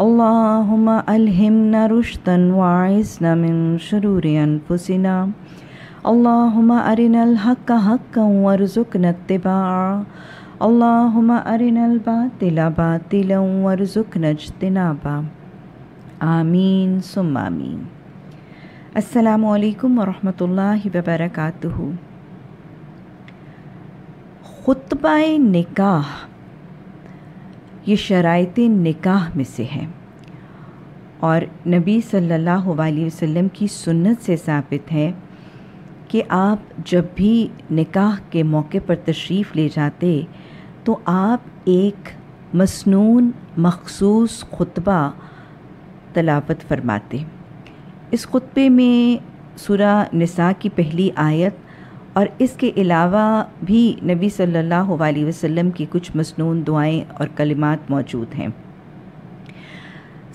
اللهم ألهمنا رشدا وعزنا من شرور أنفسنا اللهم أرنا الحق حقا وارزقنا اتباعه اللهم أرنا الباطل باطلا وارزقنا اجتنابه آمين ثم آمين السلام عليكم ورحمة الله وبركاته خطبہ نکاح ये शरात निकाह में से है और नबी सल्लल्लाहु अलैहि वसल्लम की सुन्नत से साबित है कि आप जब भी निकाह के मौके पर तशरीफ़ ले जाते तो आप एक मसनून मखसूस खुतबा तलावत फरमाते इस खुतबे में सूरा निसा की पहली आयत और इसके अलावा भी नबी सल्लल्लाहु अलैहि वसल्लम की कुछ मसनून दुआएं और कलिमात मौजूद हैं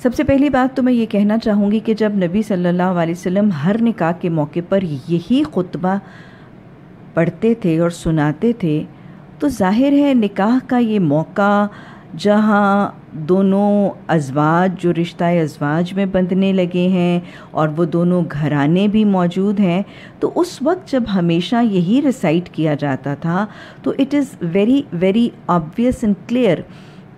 सबसे पहली बात तो मैं ये कहना चाहूँगी कि जब नबी सल्लल्लाहु अलैहि वसल्लम हर निकाह के मौके पर यही खुतबा पढ़ते थे और सुनाते थे तो जाहिर है निकाह का ये मौका जहाँ दोनों अजवाज जो रिश्ता अजवाज में बंधने लगे हैं और वो दोनों घराने भी मौजूद हैं तो उस वक्त जब हमेशा यही रिसाइट किया जाता था तो it is very very obvious and clear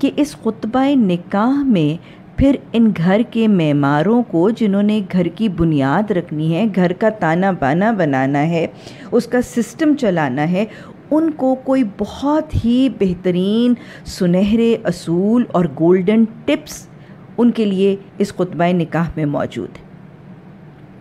कि इस खुतबा निकाह में फिर इन घर के मेमारों को जिन्होंने घर की बुनियाद रखनी है घर का ताना बाना बनाना है उसका सिस्टम चलाना है उनको कोई बहुत ही बेहतरीन सुनहरे असूल और गोल्डन टिप्स उनके लिए इस खुतब निकाह में मौजूद है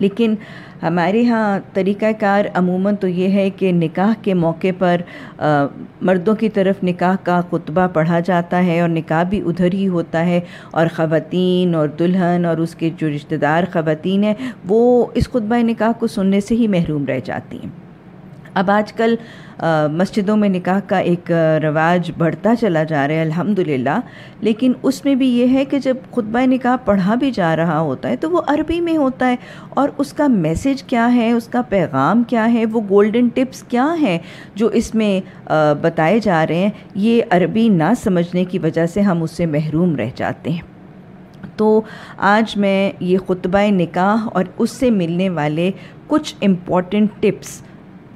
लेकिन हमारे यहाँ तरीक़ाकार अमूमन तो ये है कि निकाह के मौके पर आ, मर्दों की तरफ निकाह का खुतबा पढ़ा जाता है और निकाह भी उधर ही होता है और ख़वान और दुल्हन और उसके जो रिश्तेदार ख़वान हैं वो इस खुतब निकाह को सुनने से ही महरूम रह जाती हैं अब आजकल मस्जिदों में निकाह का एक रवाज बढ़ता चला जा रहा है अल्हम्दुलिल्लाह लेकिन उसमें भी ये है कि जब खुतब निकाह पढ़ा भी जा रहा होता है तो वो अरबी में होता है और उसका मैसेज क्या है उसका पैगाम क्या है वो गोल्डन टिप्स क्या हैं जो इसमें बताए जा रहे हैं ये अरबी ना समझने की वजह से हम उससे महरूम रह जाते हैं तो आज मैं ये खुतब निकाह और उससे मिलने वाले कुछ इम्पॉर्टेंट टिप्स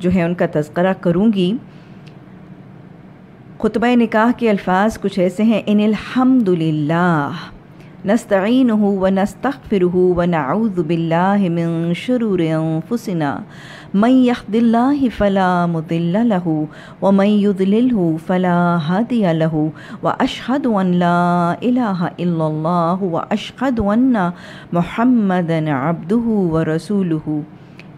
जो है उनका तस्करा करूँगी खुतब निकाह के अल्फाज कुछ ऐसे हैं इन अलहमदिल्ला नस्तीन व नस्तफ़िर व नाउज़बिल्लिमिन मई यखदिल्ला फ़ला मुदिल्ला व मई फ़ला हदिया व अशहद व अशहद अन्ना अब्दू व रसूलहू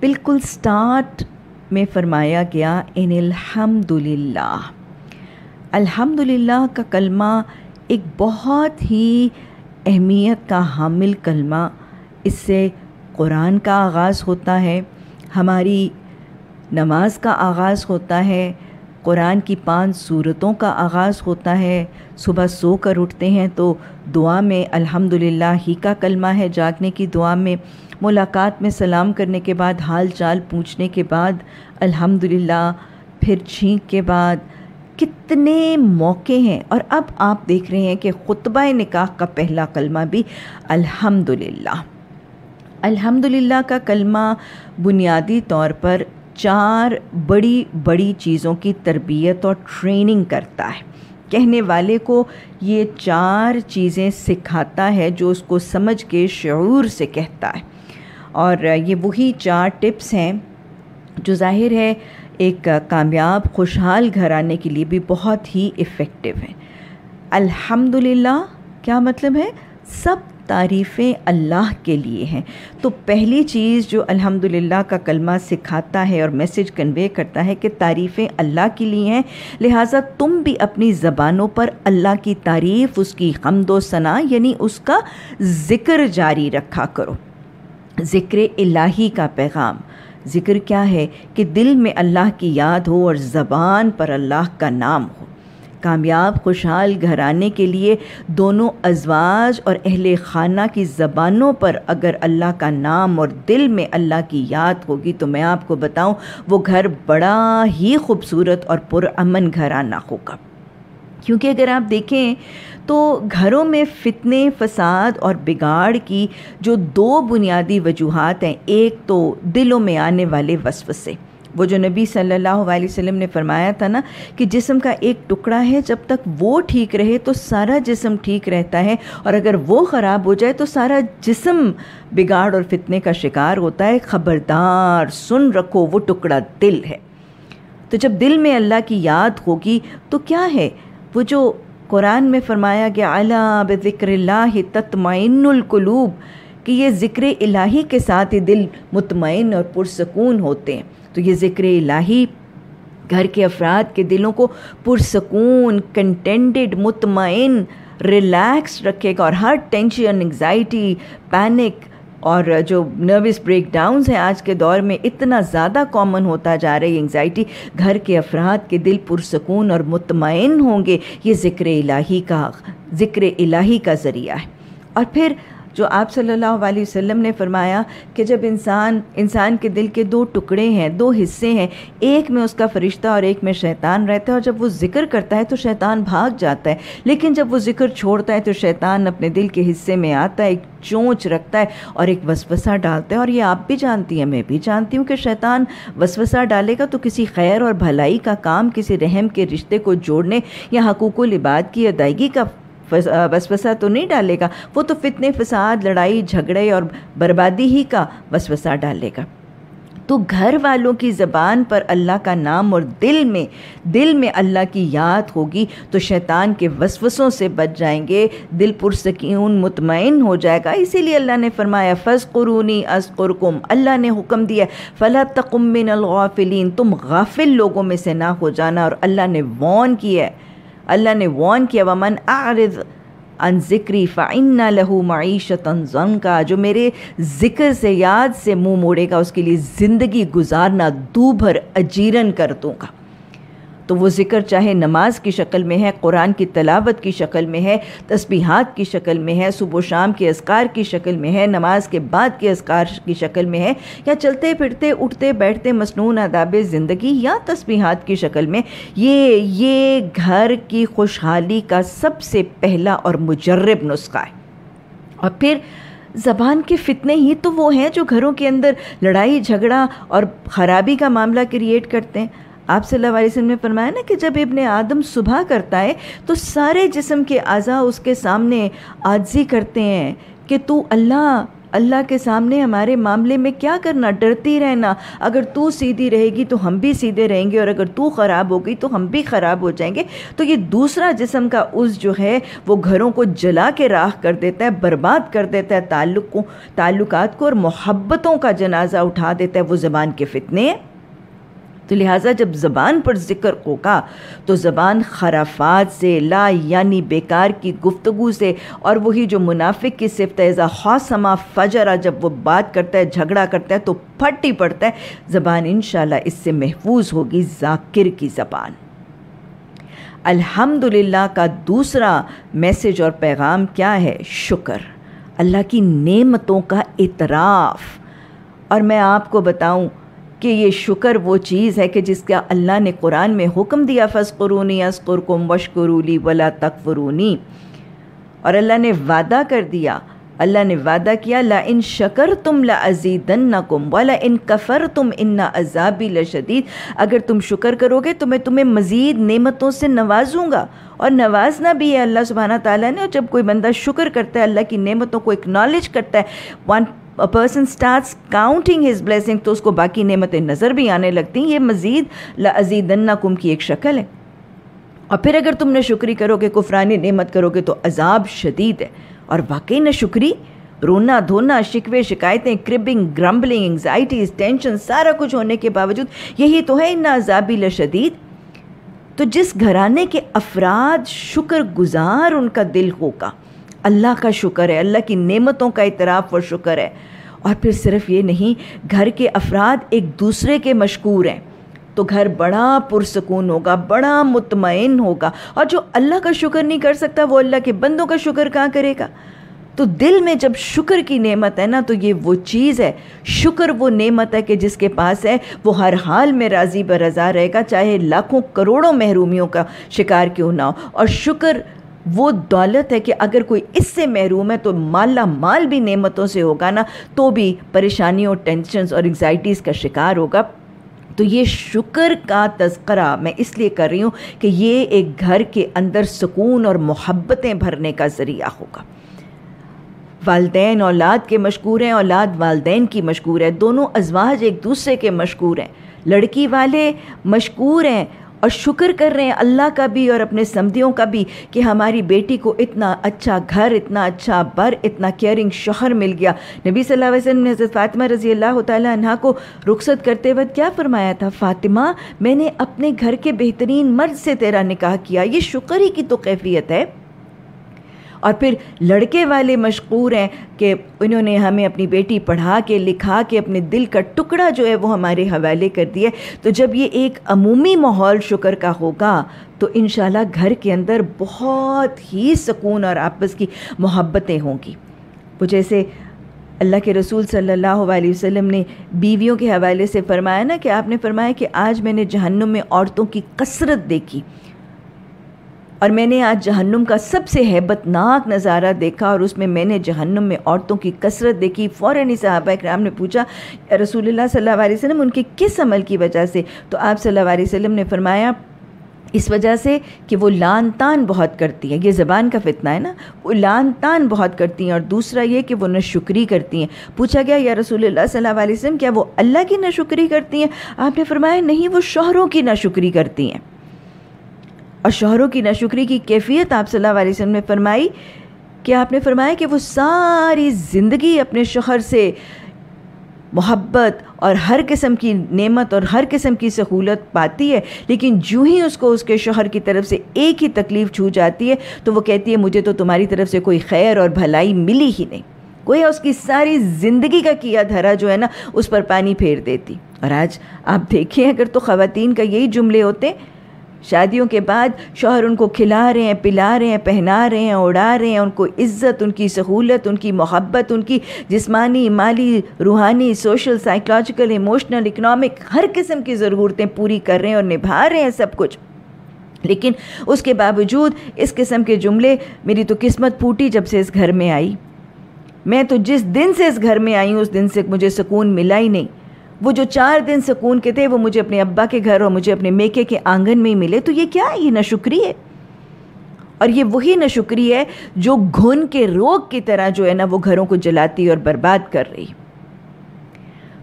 बिल्कुल स्टार्ट में फरमाया गया इन अल्हम्दुलिल्लाह अल्हम्दुलिल्लाह का कलमा एक बहुत ही अहमियत का हामिल कलमा इससे कुरान का आगाज़ होता है हमारी नमाज का आगाज़ होता है कुरान की पांच सूरतों का आगाज़ होता है सुबह सो कर उठते हैं तो दुआ में अल्हम्दुलिल्लाह ही का कलमा है जागने की दुआ में मुलाकात में सलाम करने के बाद हाल चाल पूछने के बाद अल्हम्दुलिल्लाह फिर छींक के बाद कितने मौके हैं और अब आप देख रहे हैं कि खुतबा निकाह का पहला कलमा भी अल्हम्दुलिल्लाह अल्हम्दुलिल्लाह का कलमा बुनियादी तौर पर चार बड़ी बड़ी चीज़ों की तरबियत और ट्रेनिंग करता है कहने वाले को ये चार चीज़ें सिखाता है जो उसको समझ के शुरू से कहता है और ये वही चार टिप्स हैं जो जाहिर है एक कामयाब खुशहाल घर आने के लिए भी बहुत ही इफ़ेक्टिव है अल्हम्दुलिल्लाह क्या मतलब है सब तारीफ़ें अल्लाह के लिए हैं तो पहली चीज़ जो अल्हम्दुलिल्लाह का कलमा सिखाता है और मैसेज कन्वे करता है कि तारीफ़ें अल्लाह के लिए हैं लिहाजा तुम भी अपनी ज़बानों पर अल्लाह की तारीफ़ उसकी हमदोसना यानी उसका ज़िक्र जारी रखा करो ज़िक्र इलाही का पैगाम ज़िक्र क्या है कि दिल में अल्लाह की याद हो और ज़बान पर अल्लाह का नाम हो कामयाब खुशहाल घराने के लिए दोनों अजवाज और अहल खाना की ज़बानों पर अगर अल्लाह का नाम और दिल में अल्लाह की याद होगी तो मैं आपको बताऊं वो घर बड़ा ही खूबसूरत और पुरान घराना होगा क्योंकि अगर आप देखें तो घरों में फितने फसाद और बिगाड़ की जो दो बुनियादी वजूहत हैं एक तो दिलों में आने वाले से वो जो नबी सल्लल्लाहु अलैहि वसल्लम ने फरमाया था ना कि जिस्म का एक टुकड़ा है जब तक वो ठीक रहे तो सारा जिस्म ठीक रहता है और अगर वो ख़राब हो जाए तो सारा जिस्म बिगाड़ और फितने का शिकार होता है ख़बरदार सुन रखो वो टुकड़ा दिल है तो जब दिल में अल्लाह की याद होगी तो क्या है वो जो कुरान में फरमाया गया अला बिक्र तत्मकलूब कि ये ज़िक्र इलाही के साथ ही दिल मुतमिन और पुरसकून होते हैं तो ये ज़िक्र इलाही घर के अफराद के दिलों को पुरसकून कंटेंटेड मुतमिन रिलैक्स रखेगा और हर टेंशन एंगजाइटी पैनिक और जो नर्वस ब्रेकडाउंस हैं आज के दौर में इतना ज़्यादा कॉमन होता जा रहा है एंगजाइटी घर के अफराद के दिल पुरसकून और मुतमिन होंगे ये ज़िक्र इलाही का ज़िक्र इलाही का ज़रिया है और फिर जो आप सल्लल्लाहु अलैहि वसल्लम ने फरमाया कि जब इंसान इंसान के दिल के दो टुकड़े हैं दो हिस्से हैं एक में उसका फरिश्ता और एक में शैतान रहता है और जब वो जिक्र करता है तो शैतान भाग जाता है लेकिन जब वो जिक्र छोड़ता है तो शैतान अपने दिल के हिस्से में आता है एक चोंच रखता है और एक वसवसा डालता है और ये आप भी जानती हैं मैं भी जानती हूँ कि शैतान वसवसा डालेगा तो किसी खैर और भलाई का काम किसी रहम के रिश्ते को जोड़ने या हकूक़ लिबाद की अदायगी का वसवसा तो नहीं डालेगा वो तो फितने फसाद लड़ाई झगड़े और बर्बादी ही का वसवसा डालेगा तो घर वालों की ज़बान पर अल्लाह का नाम और दिल में दिल में अल्लाह की याद होगी तो शैतान के वसवसों से बच जाएंगे दिल पुरसकून मुतमिन हो जाएगा इसीलिए अल्लाह ने फरमाया फ़ज़ क़रूनी अज़कुरकुम अल्लाह ने हुक्म दिया फ़ला तकुमिन तुम गाफिल लोगों में से ना हो जाना और अल्लाह ने वॉन किया है अल्लाह ने वॉन किया वमन आरज़ अन ज़िक्री फ़ाइन्ना लहू मीशत जन का जो मेरे ज़िक्र से याद से मुंह मोड़ेगा उसके लिए ज़िंदगी गुजारना दूभर अजीरन कर दूँगा तो वो ज़िक्र चाहे नमाज की शक्ल में है कुरान की तलावत की शक्ल में है तस्बीहात की शक्ल में है सुबह शाम के असकार की शक्ल में है नमाज के बाद के असकार की शक्ल में है या चलते फिरते उठते बैठते मसनू आदाब ज़िंदगी या तस्बीहात की शक्ल में ये ये घर की खुशहाली का सबसे पहला और मुजरब नुस्खा है और फिर ज़बान के फितने ही तो वो हैं जो घरों के अंदर लड़ाई झगड़ा और ख़राबी का मामला क्रिएट करते हैं आप वसम ने फरमाया ना कि जब इबन आदम सुबह करता है तो सारे जिसम के अज़ा उसके सामने आजी करते हैं कि तू अल्लाह अल्लाह के सामने हमारे मामले में क्या करना डरती रहना अगर तू सीधी रहेगी तो हम भी सीधे रहेंगे और अगर तू ख़राब हो गई तो हम भी ख़राब हो जाएंगे तो ये दूसरा जिसम का उस जो है वो घरों को जला के राख कर देता है बर्बाद कर देता है ताल्लुक को ताल्लुकात को और मोहब्बतों का जनाजा उठा देता है वो ज़बान के फितने तो लिहाजा जब ज़बान पर ज़िक्र होगा तो ज़बान खराफात से ला यानी बेकार की गुफ्तु से और वही जो मुनाफिक की सिफत एज़ा खौसमा फजरा जब वो बात करता है झगड़ा करता है तो फट ही पड़ता है ज़बान इन इससे महफूज होगी जाकिर की ज़बान अल्हम्दुलिल्लाह का दूसरा मैसेज और पैगाम क्या है शुक्र अल्लाह की नेमतों का इतराफ़ और मैं आपको बताऊं कि ये शुक्र वो चीज़ है कि जिसका अल्लाह ने कुरान में हुक्म दिया असकुर अस्कुरकुम वशकरूली वला तकफरूनी और अल्लाह ने वादा कर दिया अल्लाह ने वादा किया ला इन शकर तुम ला अजीदन कुम वाला इन कफ़र तुम इन्ना अजाबी लशदीद अगर तुम शुक्र करोगे तो मैं तुम्हें मज़ीद नेमतों से नवाजूँगा और नवाजना भी है अल्लाह सुबहाना ताला ने और जब कोई बंदा शुक्र करता है अल्लाह की नेमतों को एक्नॉलेज करता है one person start counting his blessing तो उसको बाकी नेमतें नज़र भी आने लगती हैं ये मज़ीद लाजीदन्ना कुम की एक शक्ल है और फिर अगर तुम न शुक्री करोगे कुफरानी नेमत करोगे तो अजाब शदीद है और वाकई न शुक्री रोना धोना शिकवे शिकायतें क्रिबिंग ग्रम्बलिंग एंगजाइटीज़ टेंशन सारा कुछ होने के बावजूद यही तो है इन्ना अजाबी लशदीद तो जिस घराने के अफराद शुक्र गुज़ार उनका दिल होगा अल्लाह का शुक्र है अल्लाह की नेमतों का इतराफ़ व शुक्र है और फिर सिर्फ ये नहीं घर के अफराद एक दूसरे के मशकूर हैं तो घर बड़ा पुरसकून होगा बड़ा मुतमिन होगा और जो अल्लाह का शुक्र नहीं कर सकता वो अल्लाह के बंदों का शुक्र कहाँ करेगा तो दिल में जब शुक्र की नेमत है ना तो ये वो चीज़ है शुक्र वो नेमत है कि जिसके पास है वो हर हाल में राज़ी ब रज़ा रहेगा चाहे लाखों करोड़ों महरूमियों का शिकार क्यों ना हो और शुक्र वो दौलत है कि अगर कोई इससे महरूम है तो माला माल भी नेमतों से होगा ना तो भी परेशानियों टेंशन और एग्जाइटीज़ का शिकार होगा तो ये शुक्र का तस्करा मैं इसलिए कर रही हूँ कि ये एक घर के अंदर सुकून और मोहब्बतें भरने का ज़रिया होगा वालदेन औलाद के मशहूर हैं औलाद वालदेन की मशहूर है दोनों अजवाज एक दूसरे के मशहूर हैं लड़की वाले मशहूर हैं और शुक्र कर रहे हैं अल्लाह का भी और अपने समधियों का भी कि हमारी बेटी को इतना अच्छा घर इतना अच्छा बर इतना केयरिंग शोहर मिल गया नबी सल्लल्लाहु अलैहि वसल्लम ने हज़रत फ़ातिमा रज़ी अल्लाह तह को रुखसत करते वक्त क्या फरमाया था फ़ातिमा मैंने अपने घर के बेहतरीन मर्द से तेरा निकाह किया ये शुक्र ही की तो कैफियत है और फिर लड़के वाले मशहूर हैं कि उन्होंने हमें अपनी बेटी पढ़ा के लिखा के अपने दिल का टुकड़ा जो है वो हमारे हवाले कर दिया तो जब ये एक अमूमी माहौल शुक्र का होगा तो इन घर के अंदर बहुत ही सुकून और आपस की मोहब्बतें होंगी वो जैसे अल्लाह के रसूल सल्लल्लाहु अलैहि वसल्लम ने बीवियों के हवाले से फरमाया ना कि आपने फरमाया कि आज मैंने जहन्नुम में औरतों की कसरत देखी और मैंने आज जहन्नुम का सबसे हैबतनाक नज़ारा देखा और उसमें मैंने जहन्नुम में औरतों की कसरत देखी फ़ौर ही साहबा इक्राम ने पूछा रसूल सल्ला वसम उनके किस अमल की वजह से तो आप सल्ला वसम ने फरमाया इस वजह से कि वो लान तान बहुत करती हैं ये ज़बान का फितना है ना वो लान तान बहुत करती हैं और दूसरा ये कि वो नशुक्री करती हैं पूछा गया या रसूल सल्ला वसम क्या वो अल्लाह की नशुक्री करती हैं आपने फरमाया नहीं वो शोहरों की नशुक्री करती हैं और शोहरों की नाशुक्री की कैफियत आप सल्लल्लाहु अलैहि वसल्लम ने फरमाई कि आपने फरमाया कि वो सारी ज़िंदगी अपने शोहर से मोहब्बत और हर किस्म की नेमत और हर किस्म की सहूलत पाती है लेकिन जूँ ही उसको उसके शोहर की तरफ से एक ही तकलीफ़ छू जाती है तो वो कहती है मुझे तो तुम्हारी तरफ से कोई खैर और भलाई मिली ही नहीं कोई उसकी सारी ज़िंदगी का किया धरा जो है ना उस पर पानी फेर देती और आज आप देखिए अगर तो ख़वान का यही जुमले होते शादियों के बाद शोहर उनको खिला रहे हैं पिला रहे हैं पहना रहे हैं उड़ा रहे हैं उनको इज़्ज़त उनकी सहूलत उनकी मोहब्बत उनकी जिस्मानी माली रूहानी सोशल साइकोलॉजिकल इमोशनल इकनॉमिक हर किस्म की ज़रूरतें पूरी कर रहे हैं और निभा रहे हैं सब कुछ लेकिन उसके बावजूद इस किस्म के जुमले मेरी तो किस्मत फूटी जब से इस घर में आई मैं तो जिस दिन से इस घर में आई हूँ उस दिन से मुझे सुकून मिला ही नहीं वो जो चार दिन सुकून के थे वो मुझे अपने अब्बा के घर और मुझे अपने मेके के आंगन में ही मिले तो ये क्या है ये नशुक्री है और ये वही नशुक्री है जो घुन के रोग की तरह जो है ना वो घरों को जलाती और बर्बाद कर रही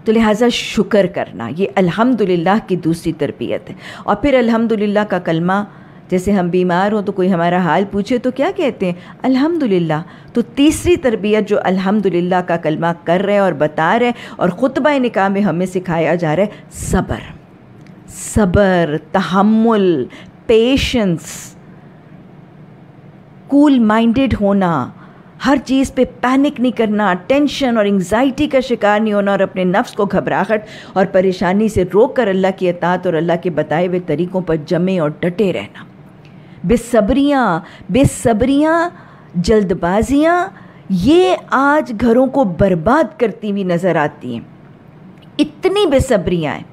तो लिहाजा शुक्र करना ये अल्हम्दुलिल्लाह की दूसरी तरबियत है और फिर अल्हम्दुलिल्लाह का कलमा जैसे हम बीमार हों तो कोई हमारा हाल पूछे तो क्या कहते हैं अल्हम्दुलिल्लाह तो तीसरी तरबियत जो अल्हम्दुलिल्लाह का कलमा कर रहे हैं और बता रहे हैं और ख़ुतबा निकाह में हमें सिखाया जा रहा है सब्र सब्र तहमुल पेशेंस कूल माइंडेड होना हर चीज़ पे पैनिक नहीं करना टेंशन और एंग्जाइटी का शिकार नहीं होना और अपने नफ्स को घबराहट और परेशानी से रोक कर अल्लाह की अतात और अल्लाह के बताए हुए तरीक़ों पर जमे और डटे रहना बेसब्रियाँ बेसब्रियाँ जल्दबाजियाँ ये आज घरों को बर्बाद करती हुई नज़र आती हैं इतनी बेसब्रियाँ हैं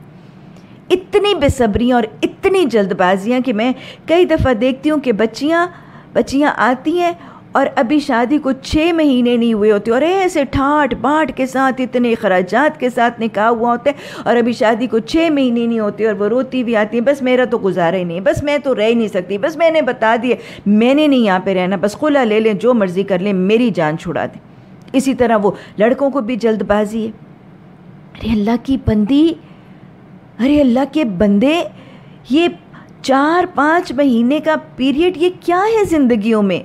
इतनी बेसब्रियाँ और इतनी जल्दबाजियाँ कि मैं कई दफ़ा देखती हूँ कि बच्चियाँ बच्चियाँ आती हैं और अभी शादी को छः महीने नहीं हुए होते और ऐसे ठाट बाट के साथ इतने अखराजात के साथ निकाह हुआ होता है और अभी शादी को छः महीने नहीं होते और वो रोती भी आती है बस मेरा तो गुजारा ही नहीं बस मैं तो रह नहीं सकती बस मैंने बता दिया मैंने नहीं यहाँ पर रहना बस खुला ले लें जो मर्ज़ी कर लें मेरी जान छुड़ा दें इसी तरह वो लड़कों को भी जल्दबाजी है अरे अल्लाह की बंदी अरे अल्लाह के बंदे ये चार पाँच महीने का पीरियड ये क्या है ज़िंदगियों में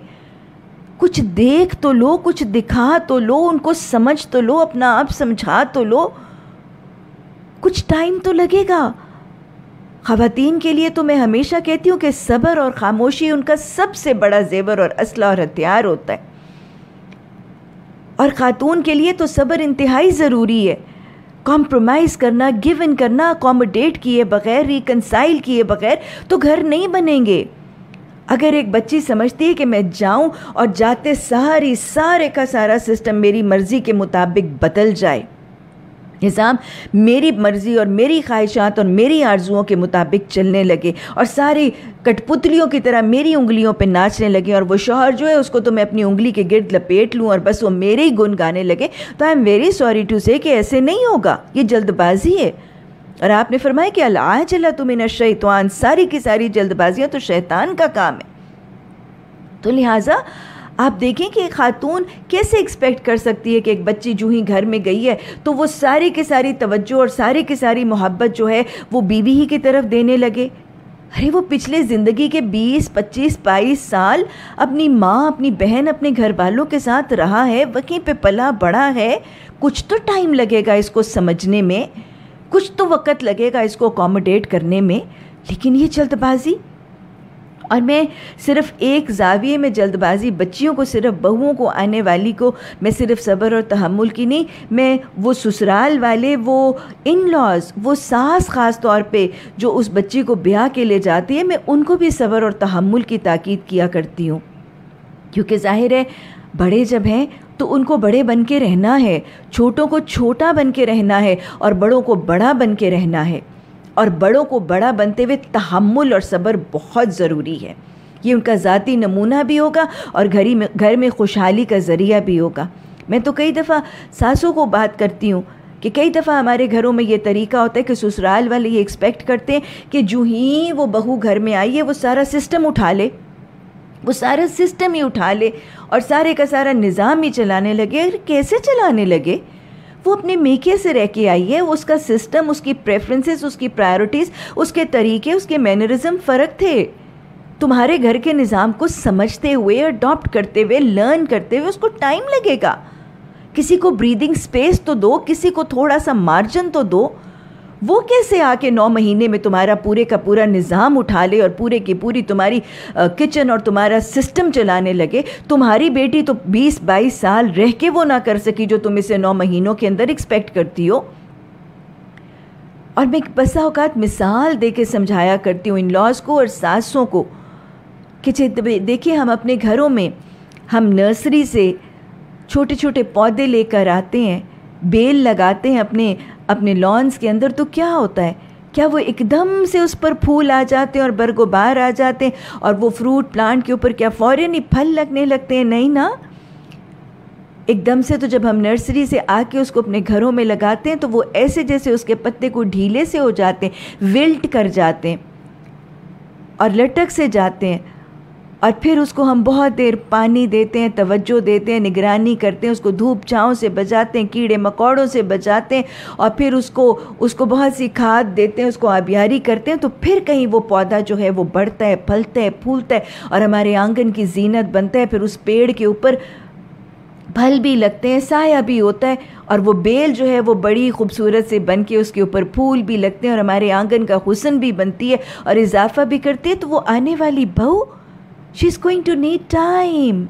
कुछ देख तो लो कुछ दिखा तो लो उनको समझ तो लो अपना आप समझा तो लो कुछ टाइम तो लगेगा ख़वातीन के लिए तो मैं हमेशा कहती हूँ कि सब्र और ख़ामोशी उनका सबसे बड़ा जेवर और असला और हथियार होता है और ख़ातून के लिए तो सब्र इंतहाई ज़रूरी है कॉम्प्रोमाइज़ करना गिव इन करना अकोमोडेट किए बगैर रिकनसाइल किए बगैर तो घर नहीं बनेंगे अगर एक बच्ची समझती है कि मैं जाऊं और जाते सारी सारे का सारा सिस्टम मेरी मर्ज़ी के मुताबिक बदल जाए निज़ाम मेरी मर्ज़ी और मेरी ख्वाहिशात और मेरी आरजुओं के मुताबिक चलने लगे और सारी कठपुतलियों की तरह मेरी उंगलियों पे नाचने लगे और वो शोहर जो है उसको तो मैं अपनी उंगली के गिर्द लपेट लूँ और बस वो मेरे ही गुन गाने लगे तो I am very sorry to say कि ऐसे नहीं होगा ये जल्दबाजी है और आपने फरमाया कि चला तुम इन शैतान सारी की सारी जल्दबाजियाँ तो शैतान का काम है तो लिहाजा आप देखें कि एक खातून कैसे एक्सपेक्ट कर सकती है कि एक बच्ची जो ही घर में गई है तो वो सारी की सारी तवज्जो और सारी की सारी मोहब्बत जो है वो बीवी ही की तरफ देने लगे अरे वो पिछले ज़िंदगी के 20, 25, 22 साल अपनी माँ अपनी बहन अपने घर वालों के साथ रहा है वकीं पे पला बड़ा है कुछ तो टाइम लगेगा इसको समझने में कुछ तो वक्त लगेगा इसको अकोमोडेट करने में लेकिन ये जल्दबाजी और मैं सिर्फ एक जाविए में जल्दबाजी बच्चियों को सिर्फ बहुओं को आने वाली को मैं सिर्फ सब्र और तहमुल की नहीं मैं वो ससुराल वाले वो इन लॉज वो सास ख़ास तौर पे जो उस बच्ची को ब्याह के ले जाती है मैं उनको भी सब्र और तहमुल की ताकीद किया करती हूँ क्योंकि जाहिर है बड़े जब हैं तो उनको बड़े बन के रहना है छोटों को छोटा बन के रहना है और बड़ों को बड़ा बन के रहना है और बड़ों को बड़ा बनते हुए तहमुल और सब्र बहुत ज़रूरी है ये उनका ज़ाती नमूना भी होगा और घरी में घर में खुशहाली का ज़रिया भी होगा मैं तो कई दफ़ा सासों को बात करती हूँ कि कई दफ़ा हमारे घरों में ये तरीका होता है कि ससुराल वाले ये एक्सपेक्ट करते हैं कि जो ही वो बहू घर में आई है वो सारा सिस्टम उठा ले वो सारा सिस्टम ही उठा ले और सारे का सारा निज़ाम ही चलाने लगे अगर कैसे चलाने लगे वो अपने मीके से रह के आई है उसका सिस्टम उसकी प्रेफरेंसेस उसकी प्रायोरिटीज़ उसके तरीके उसके मैनरिज़म फ़र्क थे तुम्हारे घर के निज़ाम को समझते हुए अडॉप्ट करते हुए लर्न करते हुए उसको टाइम लगेगा किसी को ब्रीदिंग स्पेस तो दो किसी को थोड़ा सा मार्जिन तो दो वो कैसे आके नौ महीने में तुम्हारा पूरे का पूरा निज़ाम उठा ले और पूरे की पूरी तुम्हारी किचन और तुम्हारा सिस्टम चलाने लगे तुम्हारी बेटी तो 20-22 साल रह के वो ना कर सकी जो तुम इसे नौ महीनों के अंदर एक्सपेक्ट करती हो और मैं बसा अवकात मिसाल दे के समझाया करती हूँ इन लॉज को और सासों को कि देखिए हम अपने घरों में हम नर्सरी से छोटे छोटे पौधे लेकर आते हैं बेल लगाते हैं अपने अपने लॉन्स के अंदर तो क्या होता है क्या वो एकदम से उस पर फूल आ जाते हैं और बरगोबार आ जाते हैं और वो फ्रूट प्लांट के ऊपर क्या फ़ौरन ही फल लगने लगते हैं नहीं ना एकदम से तो जब हम नर्सरी से आके उसको अपने घरों में लगाते हैं तो वो ऐसे जैसे उसके पत्ते को ढीले से हो जाते हैं विल्ट कर जाते हैं और लटक से जाते हैं और फिर उसको हम बहुत देर पानी देते हैं तवज्जो देते हैं निगरानी करते हैं उसको धूप छाँव से बचाते हैं कीड़े मकोड़ों से बचाते हैं और फिर उसको उसको बहुत सी खाद देते हैं उसको आबियारी करते हैं तो फिर कहीं वो पौधा जो है वो बढ़ता है फलता है फूलता है और हमारे आंगन की जीनत बनता है फिर उस पेड़ के ऊपर फल भी लगते हैं साया भी होता है और वो बेल जो है वो बड़ी खूबसूरत से बन के उसके ऊपर फूल भी लगते हैं और हमारे आंगन का हुसन भी बनती है और इजाफा भी करती है तो वो आने वाली बहू she is going to need time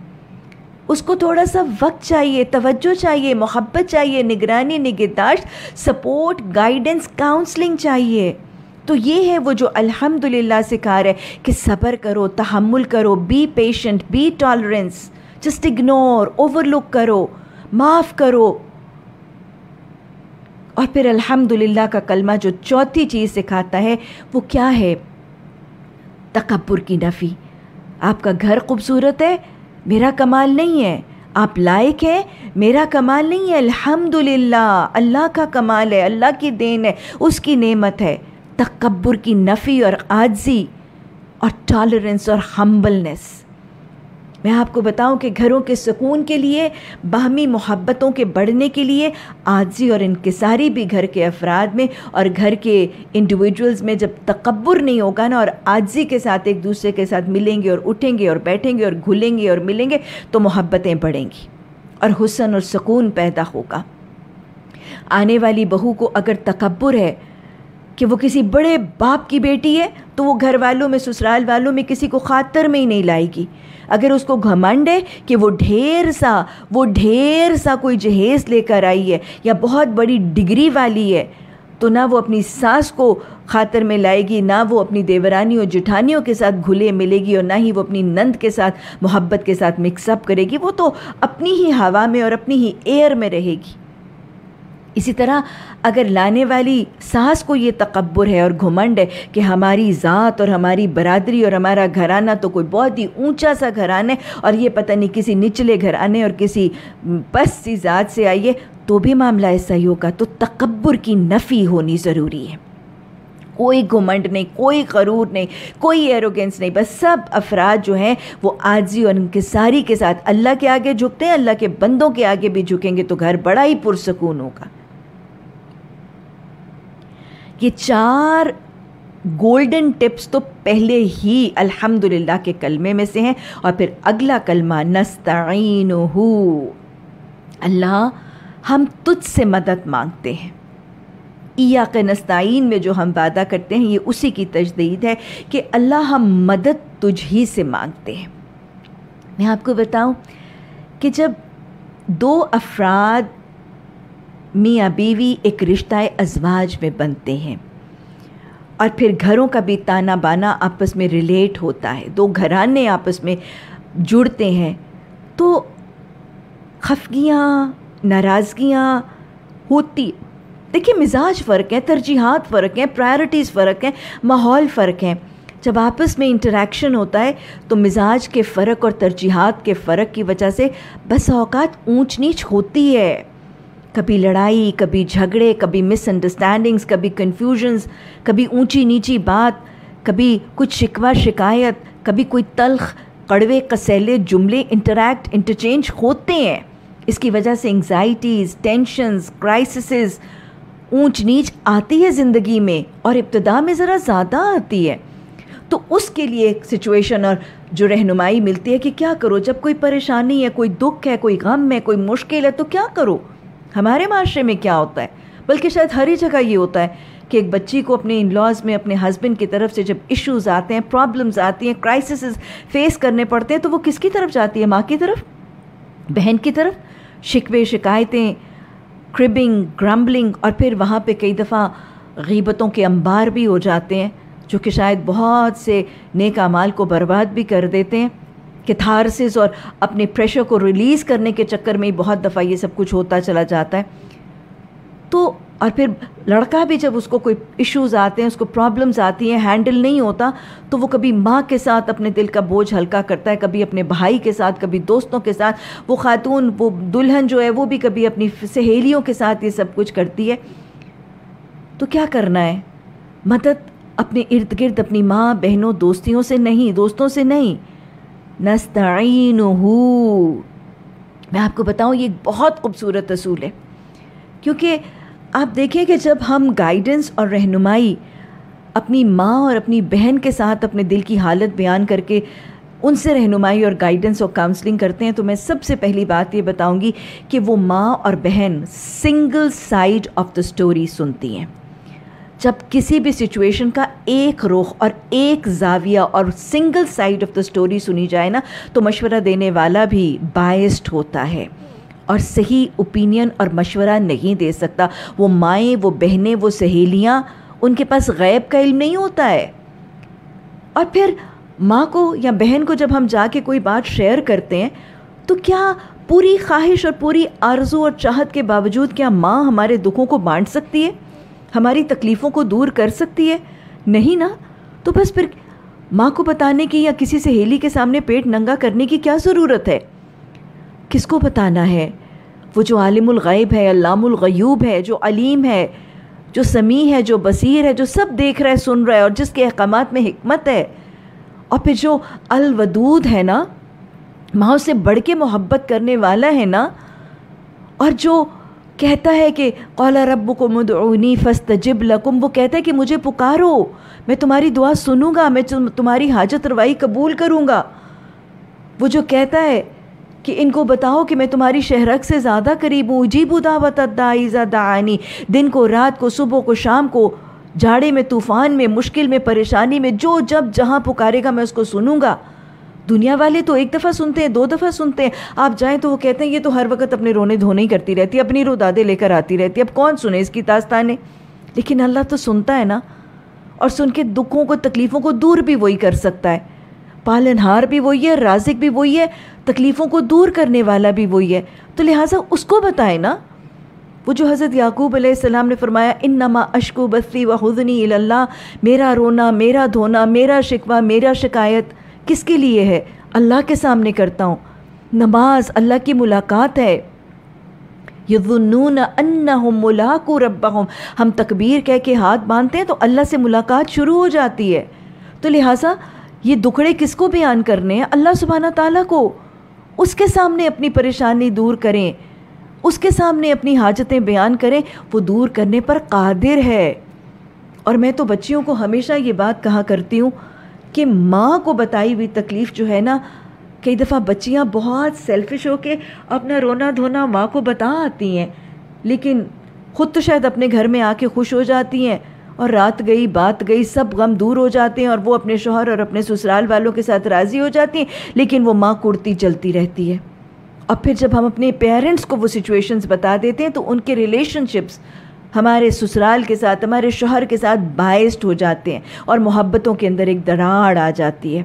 उसको थोड़ा सा वक्त चाहिए तवज्जो चाहिए मोहब्बत चाहिए निगरानी निगहदाश्त सपोर्ट गाइडेंस काउंसलिंग चाहिए तो ये है वो जो अल्हम्दुलिल्लाह सिखा रहे कि सब्र करो तहमुल करो be patient be tolerance just ignore overlook करो माफ़ करो और फिर अल्हम्दुलिल्लाह का कलमा जो चौथी चीज़ सिखाता है वो क्या है तकबर की नफ़ी आपका घर खूबसूरत है मेरा कमाल नहीं है आप लायक हैं मेरा कमाल नहीं है अल्हम्दुलिल्लाह अल्लाह का कमाल है अल्लाह की देन है उसकी नेमत है तकबर की नफ़ी और आजी और टॉलरेंस और हम्बलनेस मैं आपको बताऊं कि घरों के सुकून के लिए बाहमी मोहब्बतों के बढ़ने के लिए आजी और इनकसारी भी घर के अफराद में और घर के इंडिविजुअल्स में जब तकबर नहीं होगा ना और आजी के साथ एक दूसरे के साथ मिलेंगे और उठेंगे और बैठेंगे और घुलेंगे और मिलेंगे तो मोहब्बतें बढ़ेंगी और हुसन और सुकून पैदा होगा आने वाली बहू को अगर तकबर है कि वो किसी बड़े बाप की बेटी है तो वो घर वालों में ससुराल वालों में किसी को खातर में ही नहीं लाएगी अगर उसको घमंड है कि वो ढेर सा वो ढेर सा कोई जहेज लेकर आई है या बहुत बड़ी डिग्री वाली है तो ना वो अपनी सास को खातर में लाएगी ना वो अपनी देवरानियों जुठानियों के साथ घुले मिलेगी और ना ही वो अपनी नंद के साथ मोहब्बत के साथ मिक्सअप करेगी वो तो अपनी ही हवा में और अपनी ही एयर में रहेगी इसी तरह अगर लाने वाली सास को ये तकबर है और घुमंड है कि हमारी ज़ात और हमारी बरादरी और हमारा घराना तो कोई बहुत ही ऊंचा सा घराना है और ये पता नहीं किसी निचले घराने और किसी बस सी ज़ात से आई है तो भी मामला ऐसा ही होगा तो तकबर की नफ़ी होनी ज़रूरी है कोई घुमंड नहीं कोई गरूर नहीं कोई एरोगेंस नहीं बस सब अफराद जो हैं वो आजी और इंकसारी के साथ अल्लाह के आगे झुकते हैं अल्लाह के बंदों के आगे भी झुकेंगे तो घर बड़ा ही पुरसकून होगा ये चार गोल्डन टिप्स तो पहले ही अल्हम्दुलिल्लाह के कलमे में से हैं और फिर अगला कलमा नस्तीन अल्लाह हम तुझसे मदद मांगते हैं ईया के नस्ताइन में जो हम वादा करते हैं ये उसी की तजदीद है कि अल्लाह हम मदद तुझ ही से मांगते हैं मैं आपको बताऊं कि जब दो अफराद मियाँ बीवी एक रिश्ता अजवाज में बनते हैं और फिर घरों का भी ताना बाना आपस में रिलेट होता है दो घराने आपस में जुड़ते हैं तो खफगियाँ नाराज़गियाँ होती देखिए मिजाज फ़र्क है तरजीहत फ़र्क है प्रायोरिटीज़ फ़र्क हैं माहौल फ़र्क है जब आपस में इंटरेक्शन होता है तो मिजाज के फ़र्क और तरजीहत के फ़र्क की वजह से बस अवकात ऊँच नीच होती है कभी लड़ाई कभी झगड़े कभी मिसअंडरस्टैंडिंग्स कभी कन्फ्यूजन्स कभी ऊंची नीची बात कभी कुछ शिकवा शिकायत कभी कोई तलख कड़वे कसैले जुमले इंटरेक्ट इंटरचेंज होते हैं इसकी वजह से एंगजाइटीज़ टेंशनस क्राइसिस ऊंच नीच आती है ज़िंदगी में और इब्तदा में ज़रा ज़्यादा आती है तो उसके लिए एक सिचुएशन और जो रहनुमाई मिलती है कि क्या करो जब कोई परेशानी है कोई दुख है कोई गम है कोई मुश्किल है तो क्या करो हमारे माशरे में क्या होता है बल्कि शायद हर ही जगह ये होता है कि एक बच्ची को अपने इन लॉज में अपने हस्बैंड की तरफ से जब इश्यूज़ आते हैं प्रॉब्लम्स आती हैं क्राइसिस फेस करने पड़ते हैं तो वो किसकी तरफ जाती है माँ की तरफ बहन की तरफ शिकवे शिकायतें क्रिबिंग ग्रम्बलिंग और फिर वहाँ पे कई दफ़ा गीबतों के अंबार भी हो जाते हैं जो कि शायद बहुत से नेक अमाल को बर्बाद भी कर देते हैं किथारसिस और अपने प्रेशर को रिलीज़ करने के चक्कर में बहुत दफ़ा ये सब कुछ होता चला जाता है तो और फिर लड़का भी जब उसको कोई इश्यूज आते हैं उसको प्रॉब्लम्स आती हैं हैंडल नहीं होता तो वो कभी माँ के साथ अपने दिल का बोझ हल्का करता है कभी अपने भाई के साथ कभी दोस्तों के साथ वो खातून वो दुल्हन जो है वो भी कभी अपनी सहेलियों के साथ ये सब कुछ करती है तो क्या करना है मदद अपने इर्द गिर्द अपनी माँ बहनों दोस्तियों से नहीं दोस्तों से नहीं नस्तीन मैं आपको बताऊँ ये एक बहुत खूबसूरत असूल है क्योंकि आप देखें कि जब हम गाइडेंस और रहनुमाई अपनी माँ और अपनी बहन के साथ अपने दिल की हालत बयान करके उनसे रहनुमाई और गाइडेंस और काउंसलिंग करते हैं तो मैं सबसे पहली बात ये बताऊंगी कि वो माँ और बहन single side of the story सुनती हैं जब किसी भी सिचुएशन का एक रुख और एक जाविया और single side of the story सुनी जाए ना तो मशवरा देने वाला भी बायस्ड होता है और सही ओपिनियन और मशवरा नहीं दे सकता वो माएँ वो बहनें वो सहेलियाँ उनके पास गैब का इल्म नहीं होता है और फिर माँ को या बहन को जब हम जाके कोई बात शेयर करते हैं तो क्या पूरी ख्वाहिश और पूरी आरजू और चाहत के बावजूद क्या माँ हमारे दुखों को बांट सकती है हमारी तकलीफ़ों को दूर कर सकती है नहीं ना तो बस फिर माँ को बताने की या किसी सहेली के सामने पेट नंगा करने की क्या ज़रूरत है किसको बताना है वो जो आलिमुलग़ैब है अल्लामुलग़यूब है जो अलीम है जो समी है जो बसीर है जो सब देख रहा है सुन रहा है और जिसके अहकाम में हमत है और फिर जो अलवदूद है ना माँ उससे बढ़ के मोहब्बत करने वाला है ना और जो कहता है कि कौला रब को मदनी फस्त जब लकुम वो कहता है कि मुझे पुकारो मैं तुम्हारी दुआ सुनूंगा मैं तुम्हारी हाजत रवाई कबूल करूँगा वो जो कहता है कि इनको बताओ कि मैं तुम्हारी शहरक से ज़्यादा करीब हूँ जीबू दावत अदाईज़ा दानी दिन को रात को सुबह को शाम को झाड़े में तूफ़ान में मुश्किल में परेशानी में जो जब जहाँ पुकारेगा मैं उसको सुनूंगा दुनिया वाले तो एक दफ़ा सुनते हैं दो दफ़ा सुनते हैं आप जाएं तो वो कहते हैं ये तो हर वक्त अपने रोने धोने ही करती रहती है अपनी दादे लेकर आती रहती है अब कौन सुने इसकी दास्तानें लेकिन अल्लाह तो सुनता है ना और सुन के दुखों को तकलीफ़ों को दूर भी वही कर सकता है पालनहार भी वही है राजिक भी वही है तकलीफ़ों को दूर करने वाला भी वही है तो लिहाजा उसको बताए ना वो जो हज़रत याकूब अलैहिस्सलाम ने फरमाया इन नमा अशकू बस्ती व हजनी अल्लाह मेरा रोना मेरा धोना मेरा शिकवा मेरा शिकायत किसके लिए है अल्लाह के सामने करता हूँ नमाज अल्लाह की मुलाकात है यजुनून अन्ना हम मुलाकू रब्बा हम तकबीर कह के हाथ बांधते हैं तो अल्लाह से मुलाकात शुरू हो जाती है तो लिहाजा ये दुखड़े किसको बयान करने हैं अल्लाह सुबहाना ताला को उसके सामने अपनी परेशानी दूर करें उसके सामने अपनी हाजतें बयान करें वो दूर करने पर कादिर है और मैं तो बच्चियों को हमेशा ये बात कहा करती हूँ कि माँ को बताई हुई तकलीफ़ जो है ना कई दफ़ा बच्चियाँ बहुत सेल्फिश के अपना रोना धोना माँ को बता आती हैं लेकिन ख़ुद तो शायद अपने घर में आके खुश हो जाती हैं और रात गई बात गई सब गम दूर हो जाते हैं और वो अपने शोहर और अपने ससुराल वालों के साथ राज़ी हो जाती हैं लेकिन वो माँ कुर्ती चलती रहती है और फिर जब हम अपने पेरेंट्स को वो सिचुएशंस बता देते हैं तो उनके रिलेशनशिप्स हमारे ससुराल के साथ हमारे शोहर के साथ बाइस्ड हो जाते हैं और मोहब्बतों के अंदर एक दराड़ आ जाती है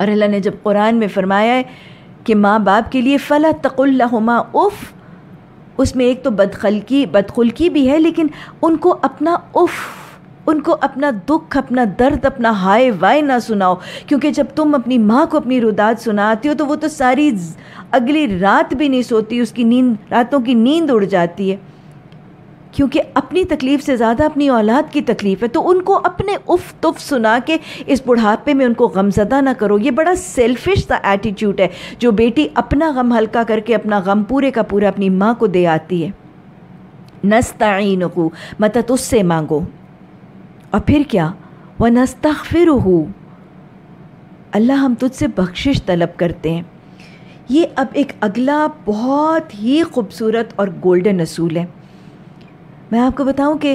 और अल्लाह ने जब कुरान में फरमाया है कि माँ बाप के लिए फ़ला तकुल्लहुमा उफ़ उसमें एक तो बदखलकी बदखुल्की भी है लेकिन उनको अपना उफ़ उनको अपना दुख अपना दर्द अपना हाय वाय ना सुनाओ क्योंकि जब तुम अपनी माँ को अपनी रुदात सुनाती हो तो वो तो सारी अगली रात भी नहीं सोती उसकी नींद रातों की नींद उड़ जाती है क्योंकि अपनी तकलीफ़ से ज़्यादा अपनी औलाद की तकलीफ़ है तो उनको अपने उफ तुफ सुना के इस बुढ़ापे में उनको गमजदा ना करो ये बड़ा सेल्फिश सा एटीट्यूड है जो बेटी अपना गम हल्का करके अपना गम पूरे का पूरा अपनी माँ को दे आती है नस्ताइन को मदद उससे मांगो और फिर क्या वह नस्तफ़िर हो अल्लाह हम तुझसे बख्शिश तलब करते हैं ये अब एक अगला बहुत ही खूबसूरत और गोल्डन असूल है मैं आपको बताऊं कि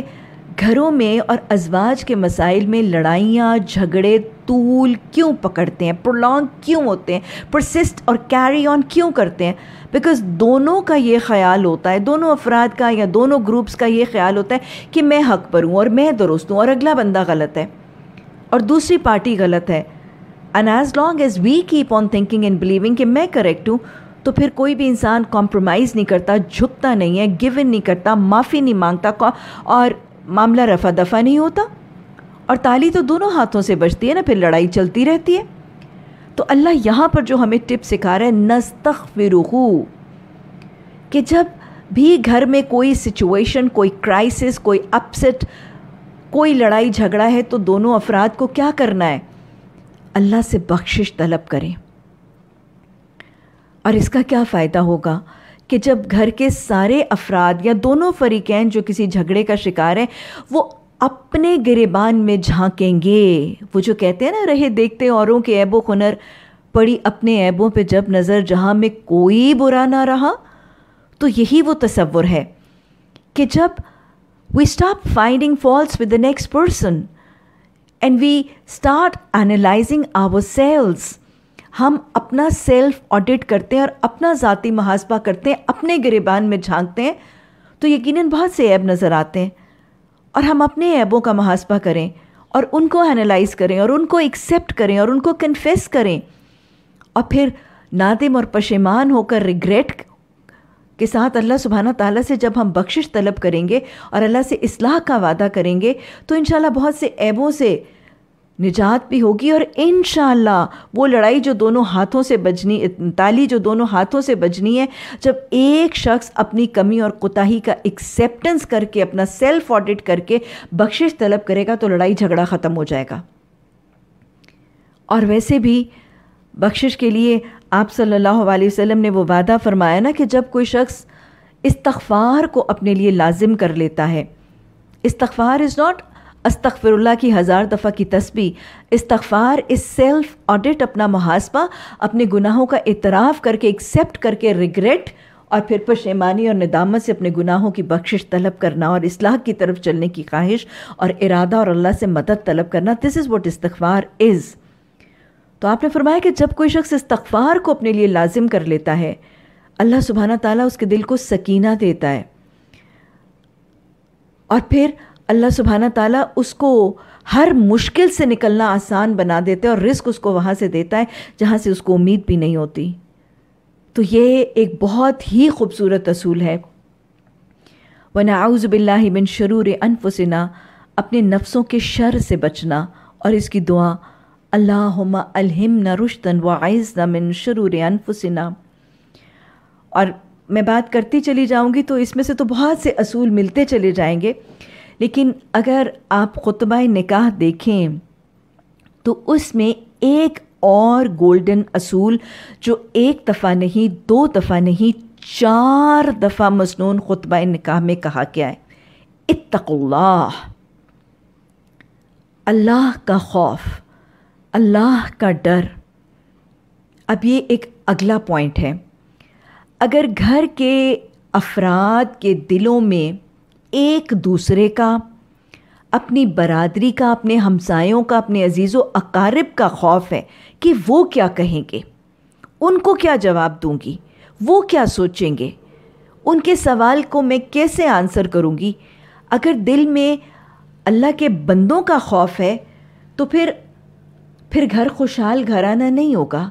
घरों में और अजवाज के मसाइल में लड़ाइयाँ झगड़े तूल क्यों पकड़ते हैं प्रोलॉन्ग क्यों होते हैं प्रोसिस्ट और कैरी ऑन क्यों करते हैं बिकॉज दोनों का ये ख्याल होता है दोनों अफराद का या दोनों ग्रुप्स का ये ख्याल होता है कि मैं हक पर हूँ और मैं दुरुस्त हूँ और अगला बंदा गलत है और दूसरी पार्टी गलत है and as long as we keep on thinking and believing कि मैं करेक्ट हूँ तो फिर कोई भी इंसान कॉम्प्रोमाइज़ नहीं करता झुकता नहीं है इन नहीं करता माफ़ी नहीं मांगता और मामला रफा दफा नहीं होता और ताली तो दोनों हाथों से बचती है ना फिर लड़ाई चलती रहती है तो अल्लाह यहाँ पर जो हमें टिप सिखा रहा है नस्तख फिरहू कि जब भी घर में कोई सिचुएशन कोई क्राइसिस कोई अपसेट कोई लड़ाई झगड़ा है तो दोनों अफराद को क्या करना है अल्लाह से बख्शिश तलब करें और इसका क्या फ़ायदा होगा कि जब घर के सारे अफराद या दोनों फरीकैन जो किसी झगड़े का शिकार हैं वो अपने गिरेबान में झांकेंगे वो जो कहते हैं ना रहे देखते औरों के ऐबो हुनर पड़ी अपने ऐबों पे जब नज़र जहाँ में कोई बुरा ना रहा तो यही वो तस्वुर है कि जब we stop finding faults with the next person and we start analysing our selves हम अपना सेल्फ ऑडिट करते हैं और अपना ज़ाति मुहासबा करते हैं अपने गिरबान में झांकते हैं तो यकीनन बहुत से ऐब नज़र आते हैं और हम अपने ऐबों का मुहासबा करें और उनको एनालाइज करें और उनको एक्सेप्ट करें और उनको कन्फेस करें और फिर नादिम और पशेमान होकर रिग्रेट के साथ अल्लाह सुबहाना ताला से जब हम बख्शिश तलब करेंगे और अल्लाह से इसलाह का वादा करेंगे तो इन बहुत से ऐबों से निजात भी होगी और इन वो लड़ाई जो दोनों हाथों से बजनी ताली जो दोनों हाथों से बजनी है जब एक शख्स अपनी कमी और कोताही का एक्सेप्टेंस करके अपना सेल्फ ऑडिट करके बख्शिश तलब करेगा तो लड़ाई झगड़ा ख़त्म हो जाएगा और वैसे भी बख्शिश के लिए आप सल्लल्लाहु अलैहि वसल्लम ने वो वादा फरमाया ना कि जब कोई शख्स इस्तफ़ार को अपने लिए लाजिम कर लेता है इस्तफ़ार इज़ नॉट अस्तफ़िरल्ला की हज़ार दफ़ा की तस्बी इस्तफ़ार इस सेल्फ ऑडिट अपना मुहासबा अपने गुनाहों का इतराफ़ करके एक्सेप्ट करके रिग्रेट और फिर पशेमानी और नदामत से अपने गुनाहों की बख्शिश तलब करना और इसलाह की तरफ चलने की ख्वाहिश और इरादा और अल्लाह से मदद तलब करना दिस इज़ वट इस्तफ़ार इज़ तो आपने फरमाया कि जब कोई शख्स इस्तफ़ार को अपने लिए लाजिम कर लेता है अल्लाह सुबहाना ताली उसके दिल को सकीना देता है और फिर अल्लाह सुबहाना ताला उसको हर मुश्किल से निकलना आसान बना देते हैं और रिस्क उसको वहाँ से देता है जहाँ से उसको उम्मीद भी नहीं होती तो ये एक बहुत ही खूबसूरत असूल है बिल्ला बिन शरूर अनफुसना अपने नफ्सों के शर से बचना और इसकी दुआ अल्लाम अलहिम न रुश्तन व आयज़ मिन शरूर अनफुसना और मैं बात करती चली जाऊँगी तो इसमें से तो बहुत से असूल मिलते चले जाएंगे लेकिन अगर आप खुतब निकाह देखें तो उसमें एक और गोल्डन असूल जो एक दफ़ा नहीं दो दफ़ा नहीं चार दफ़ा मसनून खुतबा निकाह में कहा गया है इतकुल्लाह अल्लाह का खौफ अल्लाह का डर अब ये एक अगला पॉइंट है अगर घर के अफराद के दिलों में एक दूसरे का अपनी बरादरी का अपने हमसायों का अपने अजीज़ अकारब का खौफ है कि वो क्या कहेंगे उनको क्या जवाब दूंगी वो क्या सोचेंगे उनके सवाल को मैं कैसे आंसर करूंगी अगर दिल में अल्लाह के बंदों का खौफ है तो फिर फिर घर खुशहाल घराना नहीं होगा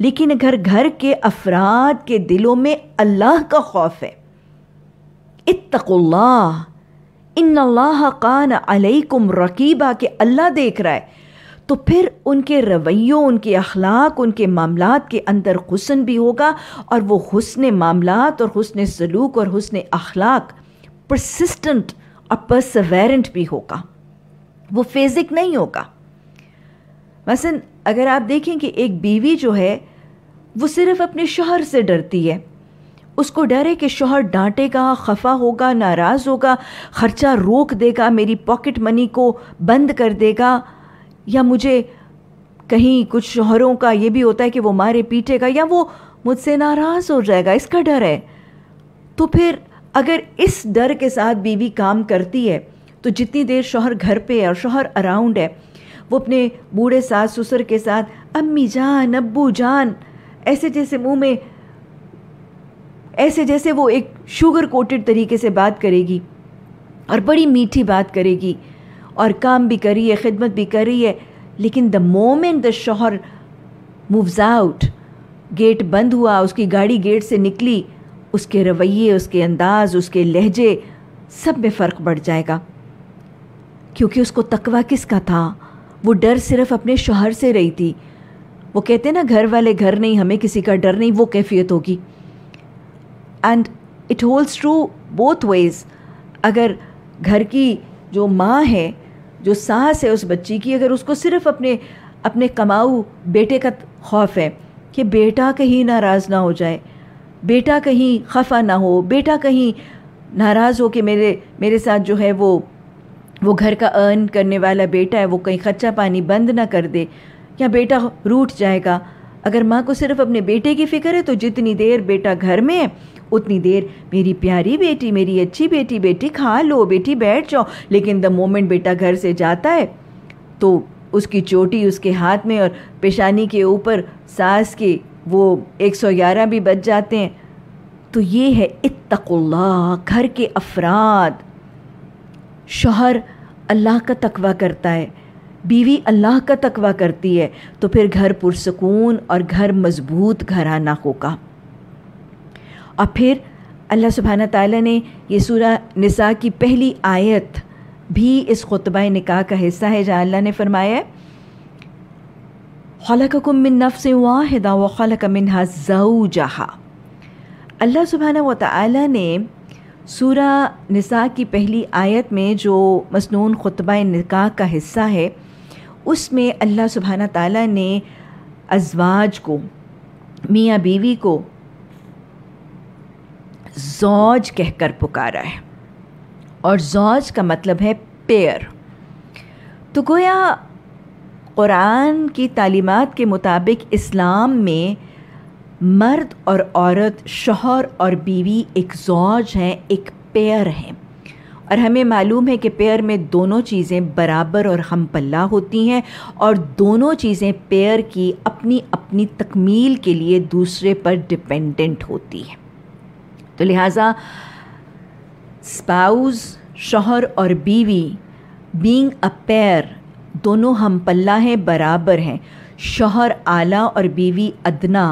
लेकिन अगर घर के अफराद के दिलों में अल्लाह का खौफ है इतकुल्लाह इन अल्लाह कान अलैकुम रकीबा के अल्लाह देख रहा है तो फिर उनके रवैयों उनके अखलाक उनके मामला के अंदर हुसन भी होगा और वो हुसन मामलात और हुसन सलूक और हुसन अखलाक परसिस्टेंट और परसवेरेंट भी होगा वो फेजिक नहीं होगा मसन अगर आप देखें कि एक बीवी जो है वो सिर्फ़ अपने शोहर से डरती है उसको डर है कि शोहर डांटेगा खफा होगा नाराज़ होगा ख़र्चा रोक देगा मेरी पॉकेट मनी को बंद कर देगा या मुझे कहीं कुछ शोहरों का ये भी होता है कि वो मारे पीटेगा या वो मुझसे नाराज़ हो जाएगा इसका डर है तो फिर अगर इस डर के साथ बीवी काम करती है तो जितनी देर शोहर घर पे है और शोहर अराउंड है वो अपने बूढ़े सास ससुर के साथ अम्मी जान अब्बू जान ऐसे जैसे मुंह में ऐसे जैसे वो एक शुगर कोटेड तरीके से बात करेगी और बड़ी मीठी बात करेगी और काम भी करी है खिदमत भी कर रही है लेकिन द मोमेंट द शोहर मूव्स आउट गेट बंद हुआ उसकी गाड़ी गेट से निकली उसके रवैये उसके अंदाज उसके लहजे सब में फ़र्क बढ़ जाएगा क्योंकि उसको तकवा किसका था वो डर सिर्फ अपने शोहर से रही थी वो कहते ना घर वाले घर नहीं हमें किसी का डर नहीं वो कैफियत होगी and it holds true both ways अगर घर की जो माँ है जो सास है उस बच्ची की अगर उसको सिर्फ अपने अपने कमाऊ बेटे का खौफ है कि बेटा कहीं नाराज़ ना हो जाए बेटा कहीं खफा ना हो बेटा कहीं नाराज़ हो कि मेरे मेरे साथ जो है वो वो घर का अर्न करने वाला बेटा है वो कहीं खच्चा पानी बंद ना कर दे या बेटा रूठ जाएगा अगर माँ को सिर्फ अपने बेटे की फिक्र है तो जितनी देर बेटा घर में है उतनी देर मेरी प्यारी बेटी मेरी अच्छी बेटी बेटी खा लो बेटी बैठ जाओ लेकिन द मोमेंट बेटा घर से जाता है तो उसकी चोटी उसके हाथ में और पेशानी के ऊपर सास के वो 111 भी बच जाते हैं तो ये है इतकुल्ला घर के अफराद शोहर अल्लाह का तकवा करता है बीवी अल्लाह का तकवा करती है तो फिर घर पुरसकून और घर मजबूत घराना होगा और फिर अल्लाह सुबहाना ताली ने यह सूरा निसा की पहली आयत भी इस खुतबा निकाह का हिस्सा है जहाँ अल्लाह ने फरमाया है खलकुम मिन से वाहिदा व खलक मिन जऊ जहा अल्लाह सुबहाना व ताली ने सूरा निसा की पहली आयत में जो मसनून खुतब निकाह का हिस्सा है उसमें अल्लाह सुबहाना ताला ने अजवाज को मियाँ बीवी को जौज कहकर पुकारा है और जौज का मतलब है पेयर तो गोया क़ुरान की तालीमात के मुताबिक इस्लाम में मर्द और औरत शोहर और बीवी एक जौज हैं एक पेयर हैं और हमें मालूम है कि पेयर में दोनों चीज़ें बराबर और हम पल्ला होती हैं और दोनों चीज़ें पेयर की अपनी अपनी तकमील के लिए दूसरे पर डिपेंडेंट होती हैं तो लिहाजा स्पाउस शोहर और बीवी बींग अ पेयर दोनों हम पल्ला हैं बराबर हैं शोहर आला और बीवी अदना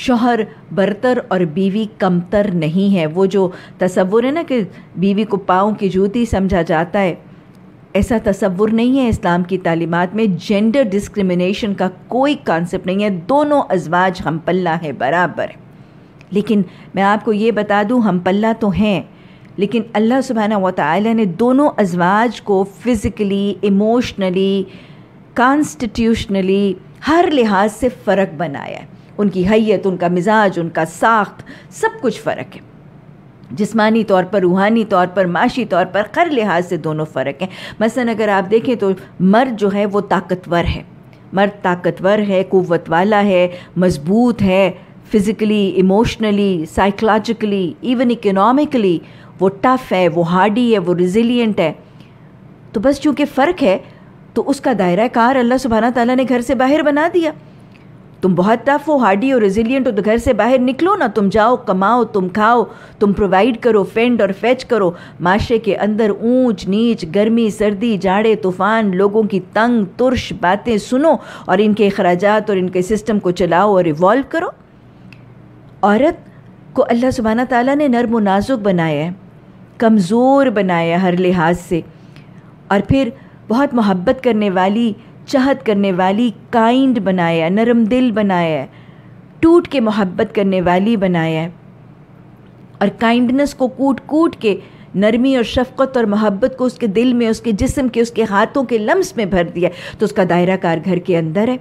शोहर बरतर और बीवी कमतर नहीं है वो जो तस्वुर है ना कि बीवी को पाँव की जूती समझा जाता है ऐसा तस्वुर नहीं है इस्लाम की तालीमत में जेंडर डिस्क्रिमिनेशन का कोई कॉन्सेप्ट नहीं है दोनों अजवाज हम पल्ला है बराबर लेकिन मैं आपको ये बता दूँ हम पल्ला तो हैं लेकिन अल्लाह सुबहाना व ताली ने दोनों अजवाज को फ़िज़िकली इमोशनली कॉन्स्टिट्यूशनली हर लिहाज से फ़र्क बनाया है उनकी हैयत उनका मिजाज उनका साख्त सब कुछ फ़र्क है जिसमानी तौर पर रूहानी तौर पर माशी तौर पर हर लिहाज से दोनों फ़र्क हैं मसलन अगर आप देखें तो मर्द जो है वो ताकतवर है मर्द ताकतवर है क़वत वाला है मज़बूत है physically emotionally psychologically even economically वो टफ़ है वो हार्डी है वो रिजिलियंट है तो बस चूँकि फ़र्क है तो उसका दायरा कार अल्लाह सुबहाना ताला ने घर से बाहर बना दिया तुम बहुत टफ हो हार्डी और रेजिलियंट हो तो घर से बाहर निकलो ना तुम जाओ कमाओ तुम खाओ तुम प्रोवाइड करो फेंड और फैच करो माशरे के अंदर ऊंच नीच गर्मी सर्दी जाड़े तूफान लोगों की तंग तुर्श बातें सुनो और इनके अखराज और इनके सिस्टम को चलाओ और इवॉल्व करो औरत को अल्लाह सुबहाना ताला ने नरम नाजुक बनाया है कमज़ोर बनाया हर लिहाज से और फिर बहुत मोहब्बत करने वाली चाहत करने वाली काइंड बनाया नरम दिल बनाया टूट के मोहब्बत करने वाली बनाया और काइंडनेस को कूट कूट के नरमी और शफकत और मोहब्बत को उसके दिल में उसके जिस्म के उसके हाथों के लम्स में भर दिया तो उसका दायरा कार घर के अंदर है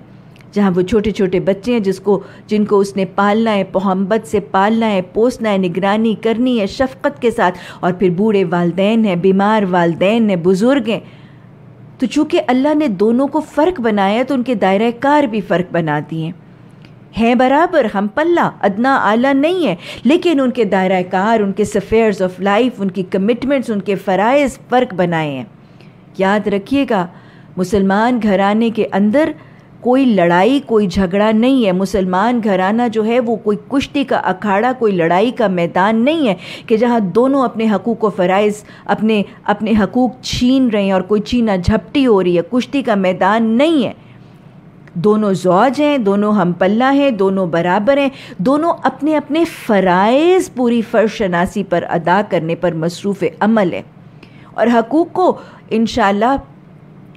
जहाँ वो छोटे छोटे बच्चे हैं जिसको जिनको उसने पालना है मोहब्बत से पालना है पोसना है निगरानी करनी है शफकत के साथ और फिर बूढ़े वालदेन हैं बीमार वालदेन हैं बुज़ुर्ग हैं तो चूँकि अल्लाह ने दोनों को फ़र्क बनाया तो उनके दायरा कार भी फ़र्क बना दिए हैं बराबर हम पल्ला अदना आला नहीं है लेकिन उनके दायरा कार उनके सफ़ेयर्स ऑफ लाइफ उनकी कमिटमेंट्स उनके फ़रज़ फ़र्क बनाए हैं याद रखिएगा मुसलमान घराने के अंदर कोई लड़ाई कोई झगड़ा नहीं है मुसलमान घराना जो है वो कोई कुश्ती का अखाड़ा कोई लड़ाई का मैदान नहीं है कि जहाँ दोनों अपने हकूक़ व फ़राइज़ अपने अपने हकूक़ छीन रहे हैं और कोई छीना झपटी हो रही है कुश्ती का मैदान नहीं है दोनों जौज हैं दोनों हम पल्ला हैं दोनों बराबर हैं दोनों अपने अपने फ़राइज़ पूरी फर्शनासी पर अदा करने पर मसरूफ़ अमल है और हकूक़ को इन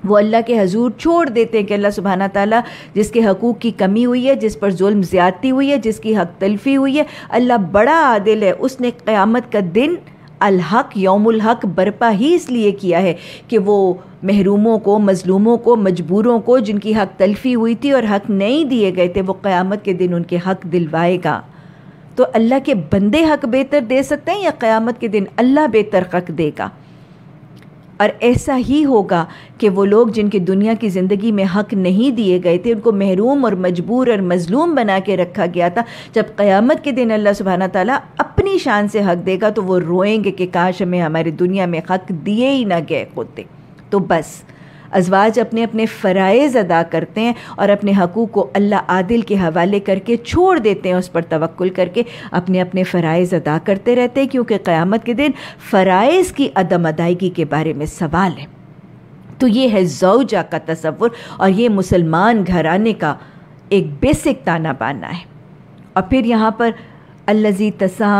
वो अल्लाह के हजूर छोड़ देते हैं कि अल्लाह सुबहाना ताली जिसके हकूक़ की कमी हुई है जिस पर जुल्म ज़्यादती हुई है जिसकी हक तलफी हुई है अल्लाह बड़ा आदिल है उसने क़्यामत का दिन अलहक यौमुल हक बर्पा ही इसलिए किया है कि वो महरूमों को मजलूमों को मजबूरों को जिनकी हक तलफी हुई थी और हक नहीं दिए गए थे वो क़्यामत के दिन उनके हक दिलवाएगा तो अल्लाह के बंदे हक बेहतर दे सकते हैं या क़्यामत के दिन अल्लाह बेहतर हक देगा और ऐसा ही होगा कि वो लोग जिनके दुनिया की ज़िंदगी में हक नहीं दिए गए थे उनको महरूम और मजबूर और मजलूम बना के रखा गया था जब क़यामत के दिन अल्लाह सुबहाना ताली अपनी शान से हक देगा तो वो रोएंगे कि काश हमें हमारी दुनिया में हक दिए ही ना गए होते तो बस अजवाज अपने अपने फ़रज़ अदा करते हैं और अपने हकूक़ को अल्लाह आदिल के हवाले करके छोड़ देते हैं उस पर तवक्ल करके अपने अपने फ़रज़ अदा करते रहते हैं क्योंकि क़्यामत के दिन फ़रज़ की अदम अदायगी के बारे में सवाल है तो ये है जोजा का तस्वुर और ये मुसलमान आने का एक बेसिक ताना बाना है और फिर यहाँ पर अल्लजी तसा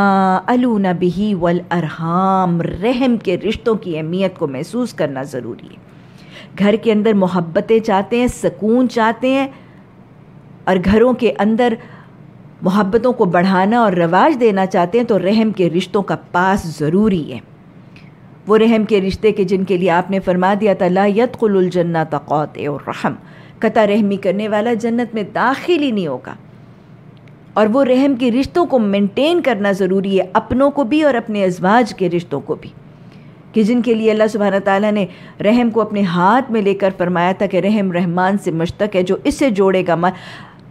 अलू नबी अरहाम रहम के रिश्तों की अहमियत को महसूस करना ज़रूरी है घर के अंदर मोहब्बतें चाहते हैं सुकून चाहते हैं और घरों के अंदर मोहब्बतों को बढ़ाना और रवाज देना चाहते हैं तो रहम के रिश्तों का पास ज़रूरी है वो रहम के रिश्ते के जिनके लिए आपने फरमा दिया था ला यदुलजन्ना तौत और रहम कता रहमी करने वाला जन्नत में दाखिल ही नहीं होगा और वो रहम के रिश्तों को मेंटेन करना ज़रूरी है अपनों को भी और अपने अजवाज के रिश्तों को भी कि जिनके लिए अल्लाह सुबहाना ताली ने रहम को अपने हाथ में लेकर फरमाया था कि रहम रहमान से मुश्तक है जो इससे जोड़ेगा मन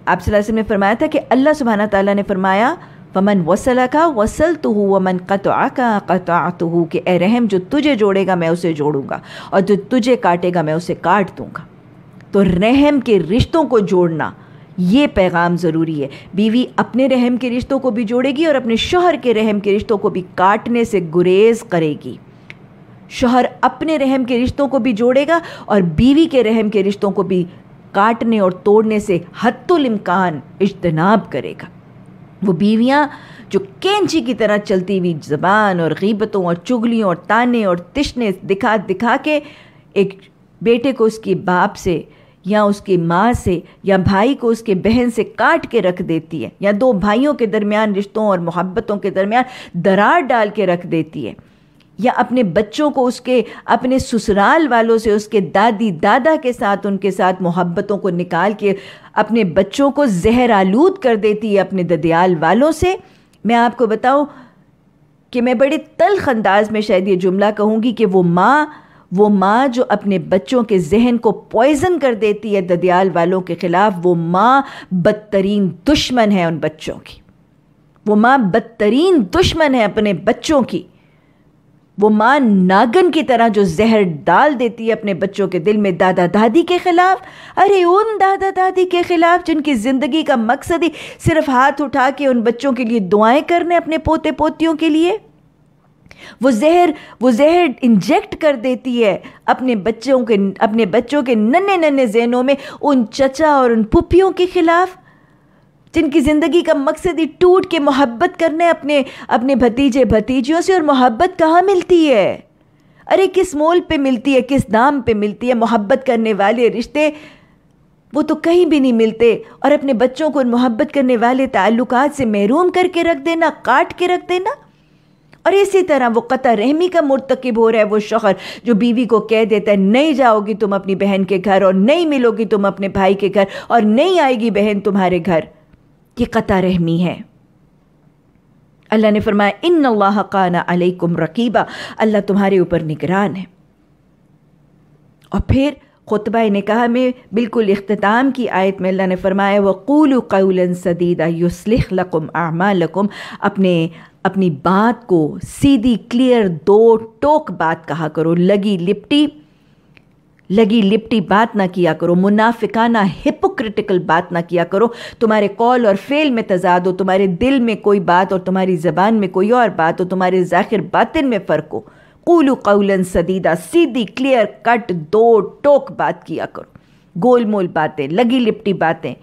आप ने फरमाया था कि अल्लाह सुबहाना ताली ने फरमाया वमन वसल का वसल तो हूँ वमन कत आका कत तो हूँ कि ए रहम जो तुझे जोड़ेगा मैं उसे जोड़ूंगा और जो तुझे काटेगा मैं उसे काट दूंगा तो रहम के रिश्तों को जोड़ना ये पैगाम ज़रूरी है बीवी अपने रहम के रिश्तों को भी जोड़ेगी और अपने शोहर के रहम के रिश्तों को भी काटने से गुरेज करेगी शोहर अपने रहम के रिश्तों को भी जोड़ेगा और बीवी के रहम के रिश्तों को भी काटने और तोड़ने से हतुलमकान इजतनाब करेगा वो बीवियाँ जो कैंची की तरह चलती हुई जबान और गीबतों और चुगलियों और ताने और तिशने दिखा दिखा के एक बेटे को उसके बाप से या उसकी माँ से या भाई को उसके बहन से काट के रख देती है या दो भाइयों के दरमियान रिश्तों और मोहब्बतों के दरमियान दरार डाल के रख देती है या अपने बच्चों को उसके अपने ससुराल वालों से उसके दादी दादा के साथ उनके साथ मोहब्बतों को निकाल के अपने बच्चों को जहर आलूद कर देती है अपने ददयाल वालों से मैं आपको बताऊं कि मैं बड़े तलख अंदाज में शायद ये जुमला कहूँगी कि वो माँ वो माँ जो अपने बच्चों के जहन को पॉइजन कर देती है ददयाल वालों के ख़िलाफ़ वो माँ बदतरीन दुश्मन है उन बच्चों की वो माँ बदतरीन दुश्मन है अपने बच्चों की वो माँ नागन की तरह जो जहर डाल देती है अपने बच्चों के दिल में दादा दादी के ख़िलाफ़ अरे उन दादा दादी के ख़िलाफ़ जिनकी ज़िंदगी का मकसद ही सिर्फ हाथ उठा के उन बच्चों के लिए दुआएं करने अपने पोते पोतियों के लिए वो जहर वो जहर इंजेक्ट कर देती है अपने बच्चों के अपने बच्चों के नन्हे नन्हे जहनों में उन चचा और उन पुपियों के ख़िलाफ़ जिनकी ज़िंदगी का मकसद ही टूट के मोहब्बत करने अपने अपने भतीजे भतीजियों से और मोहब्बत कहाँ मिलती है अरे किस मोल पे मिलती है किस दाम पे मिलती है मोहब्बत करने वाले रिश्ते वो तो कहीं भी नहीं मिलते और अपने बच्चों को मोहब्बत करने वाले ताल्लुक से महरूम करके रख देना काट के रख देना और इसी तरह वो कता रहमी का मुरतकब हो रहा है वो शोहर जो बीवी को कह देता है नहीं जाओगी तुम अपनी बहन के घर और नहीं मिलोगी तुम अपने भाई के घर और नहीं आएगी बहन तुम्हारे घर की क़त रहमी है अल्लाह ने फरमाया इन अल्लाह काना अलैकुम रकीबा अल्लाह तुम्हारे ऊपर निगरान है और फिर खुतबा कहा मैं बिल्कुल अख्ताम की आयत में अल्लाह ने फरमाया वक़ूल कौल सदीदा युसलिख लकुम आमा लकुम अपने अपनी बात को सीधी क्लियर दो टोक बात कहा करो लगी लिपटी लगी लिपटी बात ना किया करो मुनाफिकाना हिपोक्रिटिकल बात ना किया करो तुम्हारे कॉल और फेल में तजाद हो तुम्हारे दिल में कोई बात और तुम्हारी ज़बान में कोई और बात हो तुम्हारे जाखिर बातिन में फ़र्क हो कूलू कौलन सदीदा सीधी क्लियर कट दो टोक बात किया करो गोल मोल बातें लगी लिपटी बातें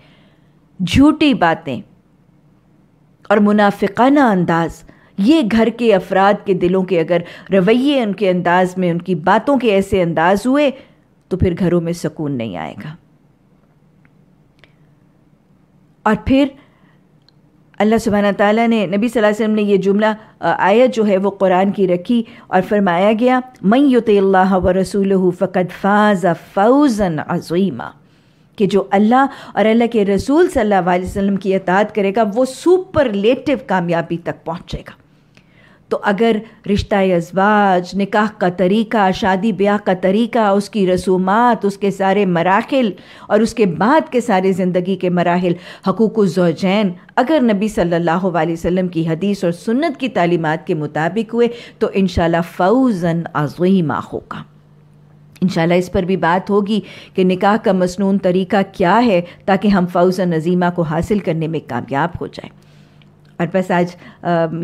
झूठी बातें और मुनाफिकाना अंदाज़ ये घर के अफराद के दिलों के अगर रवैये उनके अंदाज़ में उनकी बातों के ऐसे अंदाज़ हुए तो फिर घरों में सुकून नहीं आएगा और फिर अल्लाह सुबह ताली ने नबी सल्लल्लाहु अलैहि वसल्लम ने ये जुमला आयत जो है वो कुरान की रखी और फरमाया गया मई युतल्ला व रसूल फ़कत फ़ाज़ फ़ौज़न अज़ीमा कि जो अल्लाह और अल्लाह के रसूल सल्लल्लाहु अलैहि वसल्लम की अतात करेगा वो सुपरलेटिव कामयाबी तक पहुँचेगा तो अगर रिश्ता अजवाज निकाह का तरीका शादी ब्याह का तरीका उसकी रसूमात उसके सारे मराहल और उसके बाद के सारे ज़िंदगी के मराहल हकूक़ जौजैन अगर नबी सल्लल्लाहु अलैहि वसल्लम की हदीस और सुन्नत की तालीमत के मुताबिक हुए तो इन फौजन आज़ीमा होगा इन इस पर भी बात होगी कि निकाह का मसनू तरीका क्या है ताकि हम फौज नज़ीमा को हासिल करने में कामयाब हो जाएं और बस आज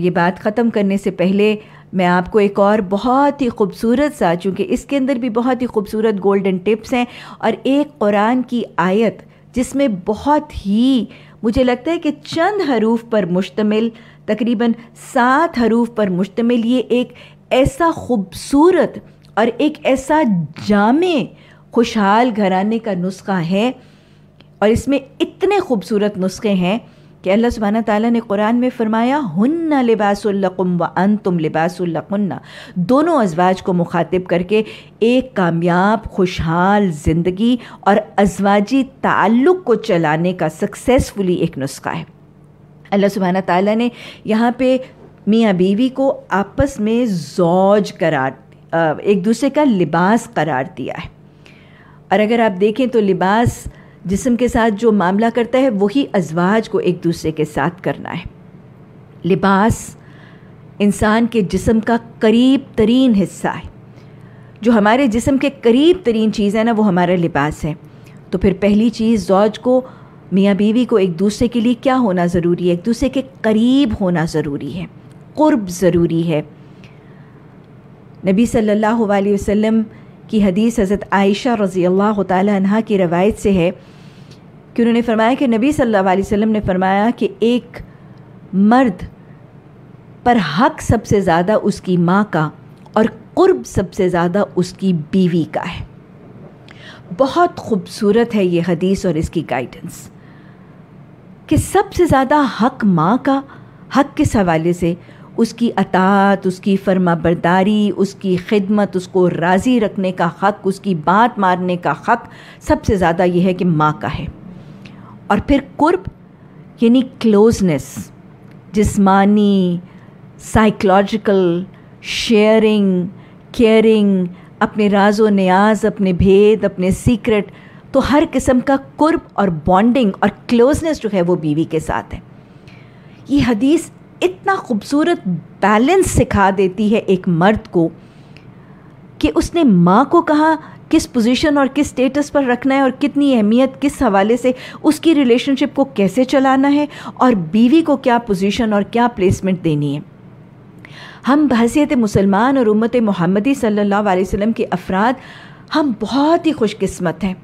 ये बात ख़त्म करने से पहले मैं आपको एक और बहुत ही खूबसूरत सा चूँकि इसके अंदर भी बहुत ही खूबसूरत गोल्डन टिप्स हैं और एक कुरान की आयत जिसमें बहुत ही मुझे लगता है कि चंद हरूफ पर मुश्तमिल तकरीबन सात हरूफ पर मुश्तमिल ये एक ऐसा खूबसूरत और एक ऐसा जाम खुशहाल घराने का नुस्खा है और इसमें इतने खूबसूरत नुस्खे हैं कि अल्लाह सुबहाना ताली ने कुरान में फ़रमाया हन्ना लिबासुल्लकुम व अन तुम लिबासुल्लकुन्ना दोनों अजवाज को मुखातिब करके एक कामयाब खुशहाल ज़िंदगी और अजवाजी ताल्लुक़ को चलाने का सक्सेसफुली एक नुस्खा है अल्लाह सुबहाना ताली ने यहाँ पे मियाँ बीवी को आपस में जौज करार एक दूसरे का लिबास करार दिया है और अगर आप देखें तो लिबास जिसम के साथ जो मामला करता है वही अजवाज को एक दूसरे के साथ करना है लिबास इंसान के जिसम का करीब तरीन हिस्सा है जो हमारे जिसम के करीब तरीन चीज़ है ना वो हमारा लिबास है तो फिर पहली चीज़ जौज को मियाँ बीवी को एक दूसरे के लिए क्या होना ज़रूरी है एक दूसरे के करीब होना ज़रूरी है क़ुरब ज़रूरी है नबी सल्लल्लाहु अलैहि वसल्लम की हदीस हज़रत आयशा रज़ी अल्लाह तह की रवायत से है कि उन्होंने फरमाया कि नबी सल्लल्लाहु अलैहि वसल्लम ने फरमाया कि एक मर्द पर हक सबसे ज़्यादा उसकी माँ का और क़ुरब सबसे ज़्यादा उसकी बीवी का है बहुत खूबसूरत है ये हदीस और इसकी गाइडेंस कि सबसे ज़्यादा हक माँ का हक किस हवाले से उसकी अतात उसकी फर्माबरदारी उसकी खिदमत उसको राज़ी रखने का हक़ उसकी बात मारने का हक़ सबसे ज़्यादा यह है कि माँ का है और फिर कुर्ब यानी क्लोजनेस जिस्मानी साइकोलॉजिकल शेयरिंग केयरिंग अपने राजो न्याज अपने भेद अपने सीक्रेट तो हर किस्म का कुर्ब और बॉन्डिंग और क्लोजनेस जो है वो बीवी के साथ है ये हदीस इतना खूबसूरत बैलेंस सिखा देती है एक मर्द को कि उसने माँ को कहा किस पोजीशन और किस स्टेटस पर रखना है और कितनी अहमियत किस हवाले से उसकी रिलेशनशिप को कैसे चलाना है और बीवी को क्या पोजीशन और क्या प्लेसमेंट देनी है हम बहसीत मुसलमान और उम्मत मोहम्मदी सल्लल्लाहु अलैहि वसल्लम के अफराद हम बहुत ही खुशकस्मत हैं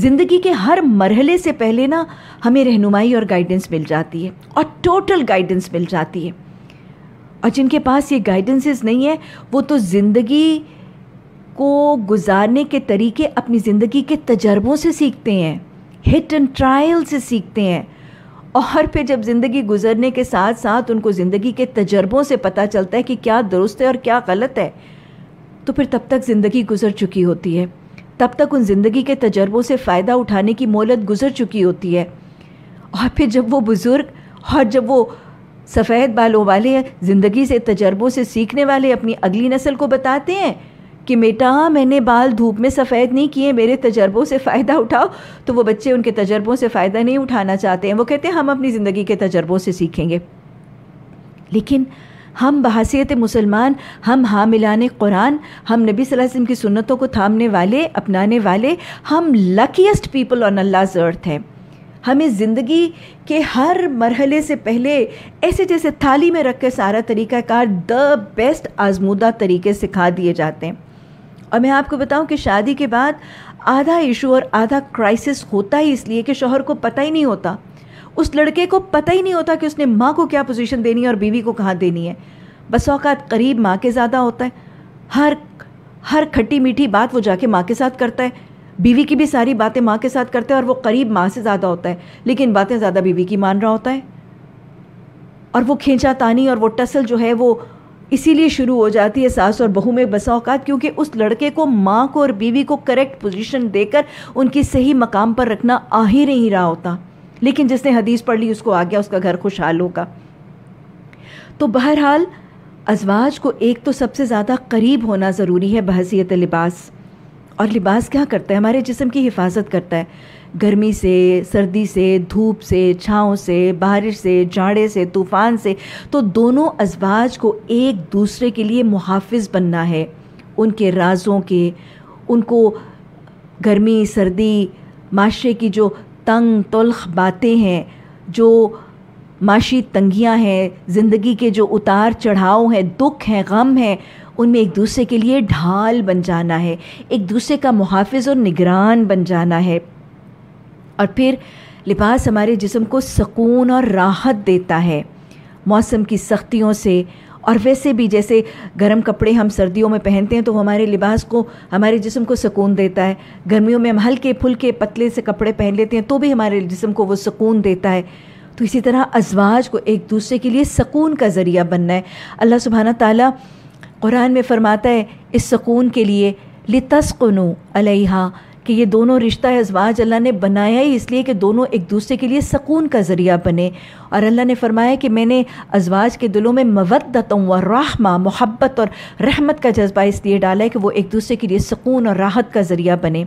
ज़िंदगी के हर मरहले से पहले ना हमें रहनुमाई और गाइडेंस मिल जाती है और टोटल गाइडेंस मिल जाती है और जिनके पास ये गाइडेंसेस नहीं है वो तो ज़िंदगी को गुजारने के तरीके अपनी ज़िंदगी के तजर्बों से सीखते हैं हिट एंड ट्रायल से सीखते हैं और फिर जब ज़िंदगी गुजरने के साथ साथ उनको ज़िंदगी के तजर्बों से पता चलता है कि क्या दुरुस्त है और क्या गलत है तो फिर तब तक ज़िंदगी गुजर चुकी होती है तब तक उन ज़िंदगी के तजर्बों से फ़ायदा उठाने की मोहलत गुजर चुकी होती है और फिर जब वो बुज़ुर्ग और जब वो सफ़ेद बालों वाले ज़िंदगी से तजर्बों से सीखने वाले अपनी अगली नस्ल को बताते हैं कि बेटा मैंने बाल धूप में सफ़ेद नहीं किए मेरे तजर्बों से फ़ायदा उठाओ तो वो बच्चे उनके तजर्बों से फ़ायदा नहीं उठाना चाहते हैं वो कहते हैं हम अपनी ज़िंदगी के तजर्बों से सीखेंगे लेकिन हम बहसीत मुसलमान हम मिलान कुरान हम नबी वसल्लम की सुन्नतों को थामने वाले अपनाने वाले हम luckiest people on Allah earth हैं हमें ज़िंदगी के हर मरहले से पहले ऐसे जैसे थाली में रख कर सारा तरीक़ाकार द बेस्ट आजमूदा तरीके सिखा दिए जाते हैं और मैं आपको बताऊं कि शादी के बाद आधा इशू और आधा क्राइसिस होता ही इसलिए कि शोहर को पता ही नहीं होता उस लड़के को पता ही नहीं होता कि उसने माँ को क्या पोजीशन देनी है और बीवी को कहाँ देनी है बस औकात करीब माँ के ज़्यादा होता है हर हर खट्टी मीठी बात वो जाके माँ के साथ करता है बीवी की भी सारी बातें माँ के साथ करता है और वो करीब माँ से ज़्यादा होता है लेकिन बातें ज़्यादा बीवी की मान रहा होता है और वो खींचा तानी और वो टसल जो है वो इसीलिए शुरू हो जाती है सास और बहू में बसा औकात क्योंकि उस लड़के को माँ को और बीवी को करेक्ट पोजीशन देकर उनकी सही मकाम पर रखना आ ही नहीं रहा होता लेकिन जिसने हदीस पढ़ ली उसको आ गया उसका घर खुशहाल होगा तो बहरहाल अजवाज को एक तो सबसे ज़्यादा करीब होना ज़रूरी है बहसीत लिबास और लिबास क्या करता है हमारे जिसम की हिफाजत करता है गर्मी से सर्दी से धूप से छाँव से बारिश से जाड़े से तूफ़ान से तो दोनों अजवाज को एक दूसरे के लिए मुहाफ़ बनना है उनके राज़ों के उनको गर्मी सर्दी माशरे की जो तंग तुल्ख बातें हैं जो माशी तंगियां हैं ज़िंदगी के जो उतार चढ़ाव हैं दुख हैं गम हैं उनमें एक दूसरे के लिए ढाल बन जाना है एक दूसरे का मुहाफ़ और निगरान बन जाना है और फिर लिबास हमारे जिसम को सकून और राहत देता है मौसम की सख्तियों से और वैसे भी जैसे गर्म कपड़े हम सर्दियों में पहनते हैं तो हमारे लिबास को हमारे जिसम को सुकून देता है गर्मियों में हम हल्के फुलके पतले से कपड़े पहन लेते हैं तो भी हमारे जिसम को वो सुकून देता है तो इसी तरह अजवाज को एक दूसरे के लिए सकून का ज़रिया बनना है अल्लाह सुबहाना ताली क़ुरान में फ़रमाता है इस सकून के लिए लितस्कुनु अलैहा कि ये दोनों रिश्ता अजवाज अल्लाह ने बनाया ही इसलिए कि दोनों एक दूसरे के लिए सकून का ज़रिया बने और अल्लाह ने फरमाया कि मैंने अजवाज के दिलों में मवदत व राहमा मोहब्बत और रहमत का जज्बा इसलिए डाला है कि वो एक दूसरे के लिए सकून और राहत का ज़रिया बने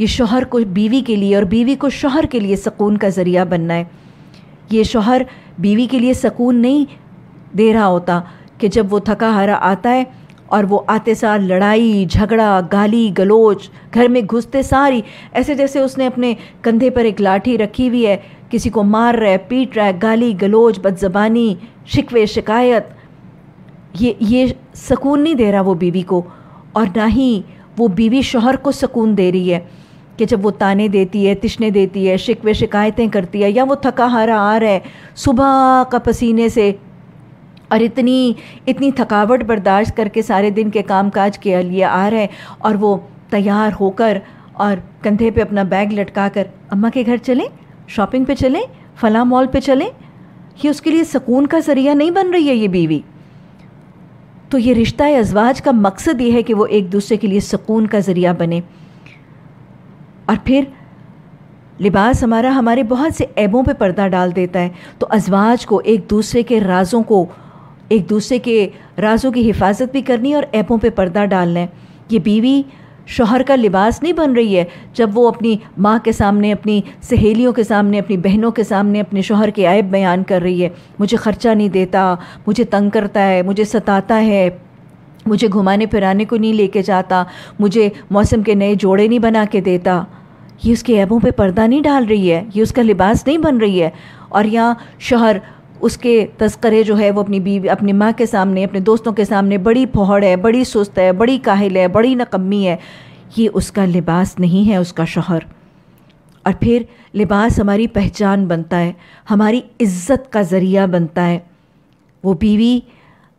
ये शोहर को बीवी के लिए और बीवी को शोहर के लिए सकून का ज़रिया बनना है ये शोहर बीवी के लिए सकून नहीं दे रहा होता कि जब वो थका हारा आता है और वो आते सार लड़ाई झगड़ा गाली गलोच घर में घुसते सारी ऐसे जैसे उसने अपने कंधे पर एक लाठी रखी हुई है किसी को मार रहा है पीट रहा है गाली गलोच बदजबानी शिकवे शिकायत ये ये सुकून नहीं दे रहा वो बीवी को और ना ही वो बीवी शोहर को सुकून दे रही है कि जब वो ताने देती है तिशने देती है शिकवे शिकायतें करती है या वो थका हारा आ रहा है सुबह का पसीने से और इतनी इतनी थकावट बर्दाश्त करके सारे दिन के काम काज के लिए आ रहे और वो तैयार होकर और कंधे पे अपना बैग लटका कर अम्मा के घर चलें शॉपिंग पे चलें फला मॉल पे चलें ये उसके लिए सुकून का ज़रिया नहीं बन रही है ये बीवी तो ये रिश्ता अजवाज का मकसद ये है कि वो एक दूसरे के लिए सुकून का ज़रिया बने और फिर लिबास हमारा हमारे बहुत से ऐबों पे पर्दा डाल देता है तो अजवाज को एक दूसरे के राज़ों को एक दूसरे के राजों की हिफाजत भी करनी और ऐपों पे पर्दा डालना है ये बीवी शोहर का लिबास नहीं बन रही है जब वो अपनी माँ के सामने अपनी सहेलियों के सामने अपनी बहनों के सामने अपने शोहर के ऐप बयान कर रही है मुझे ख़र्चा नहीं देता मुझे तंग करता है मुझे सताता है मुझे घुमाने फिराने को नहीं लेके जाता मुझे मौसम के नए जोड़े नहीं बना के देता ये उसके ऐबों पे पर्दा नहीं डाल रही है ये उसका लिबास नहीं बन रही है और यहाँ शोहर उसके तस्करे जो है वो अपनी बीवी अपनी माँ के सामने अपने दोस्तों के सामने बड़ी फोहड़ है बड़ी सुस्त है बड़ी काहिल है बड़ी नकम्मी है ये उसका लिबास नहीं है उसका शोहर और फिर लिबास हमारी पहचान बनता है हमारी इज्जत का ज़रिया बनता है वो बीवी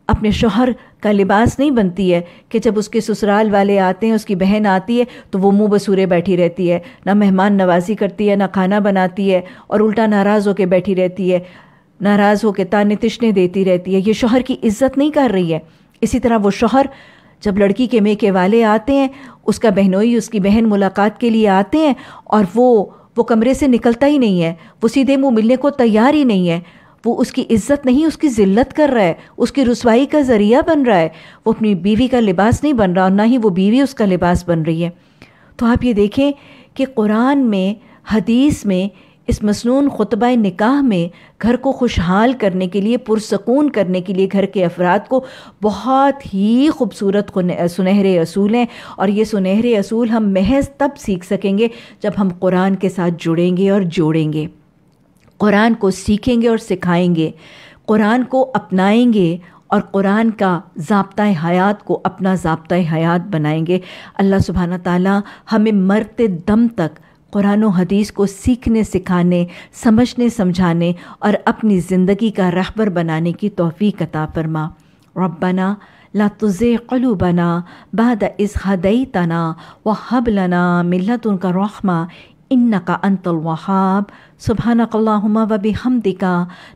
अपने शोहर का लिबास नहीं बनती है कि जब उसके ससुराल वाले आते हैं उसकी बहन आती है तो वो मुंह बसूरे बैठी रहती है ना मेहमान नवाजी करती है ना खाना बनाती है और उल्टा नाराज़ होकर बैठी रहती है नाराज़ होकर ताने तिशने देती रहती है ये शोहर की इज्जत नहीं कर रही है इसी तरह वो शोहर जब लड़की के मेके वाले आते हैं उसका बहनोई उसकी बहन मुलाकात के लिए आते हैं और वो वो कमरे से निकलता ही नहीं है वो सीधे मुँह मिलने को तैयार ही नहीं है वो उसकी इज्जत नहीं उसकी ज़िल्लत कर रहा है उसकी रसवाई का ज़रिया बन रहा है वो अपनी बीवी का लिबास नहीं बन रहा और ना ही वो बीवी उसका लिबास बन रही है तो आप ये देखें कि कुरान में हदीस में इस मसनून खुतब निकाह में घर को खुशहाल करने के लिए पुरसकून करने के लिए घर के अफराद को बहुत ही खूबसूरत सुनहरे असूल हैं और ये सुनहरे असूल हम महज तब सीख सकेंगे जब हम कुरान के साथ जुड़ेंगे और जोड़ेंगे कुरान को सीखेंगे और सिखाएंगे कुरान को अपनाएंगे और कुरान का ज़बता हयात को अपना ज़बता हयात बनाएंगे अल्लाह सुबहाना ताली हमें मरते दम तक कुरान हदीस को सीखने सिखाने समझने समझाने और अपनी ज़िंदगी का रहबर बनाने की तोफ़ी कता फरमा रबना ला कलूबना बाद इस हदई तना व हब लना मिलत उनका रहमा إنك أنت الوهاب سبحانك اللهم وبحمدك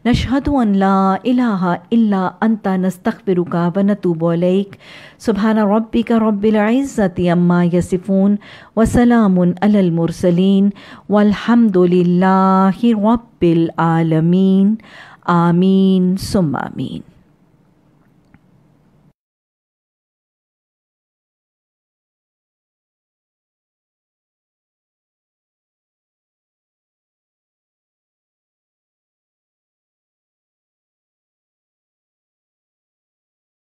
نشهد أن لا إله إلا أنت نستغفرك ونتوب إليك سبحان ربك رب العزة عما يصفون وسلام على المرسلين والحمد لله رب العالمين آمين ثم آمين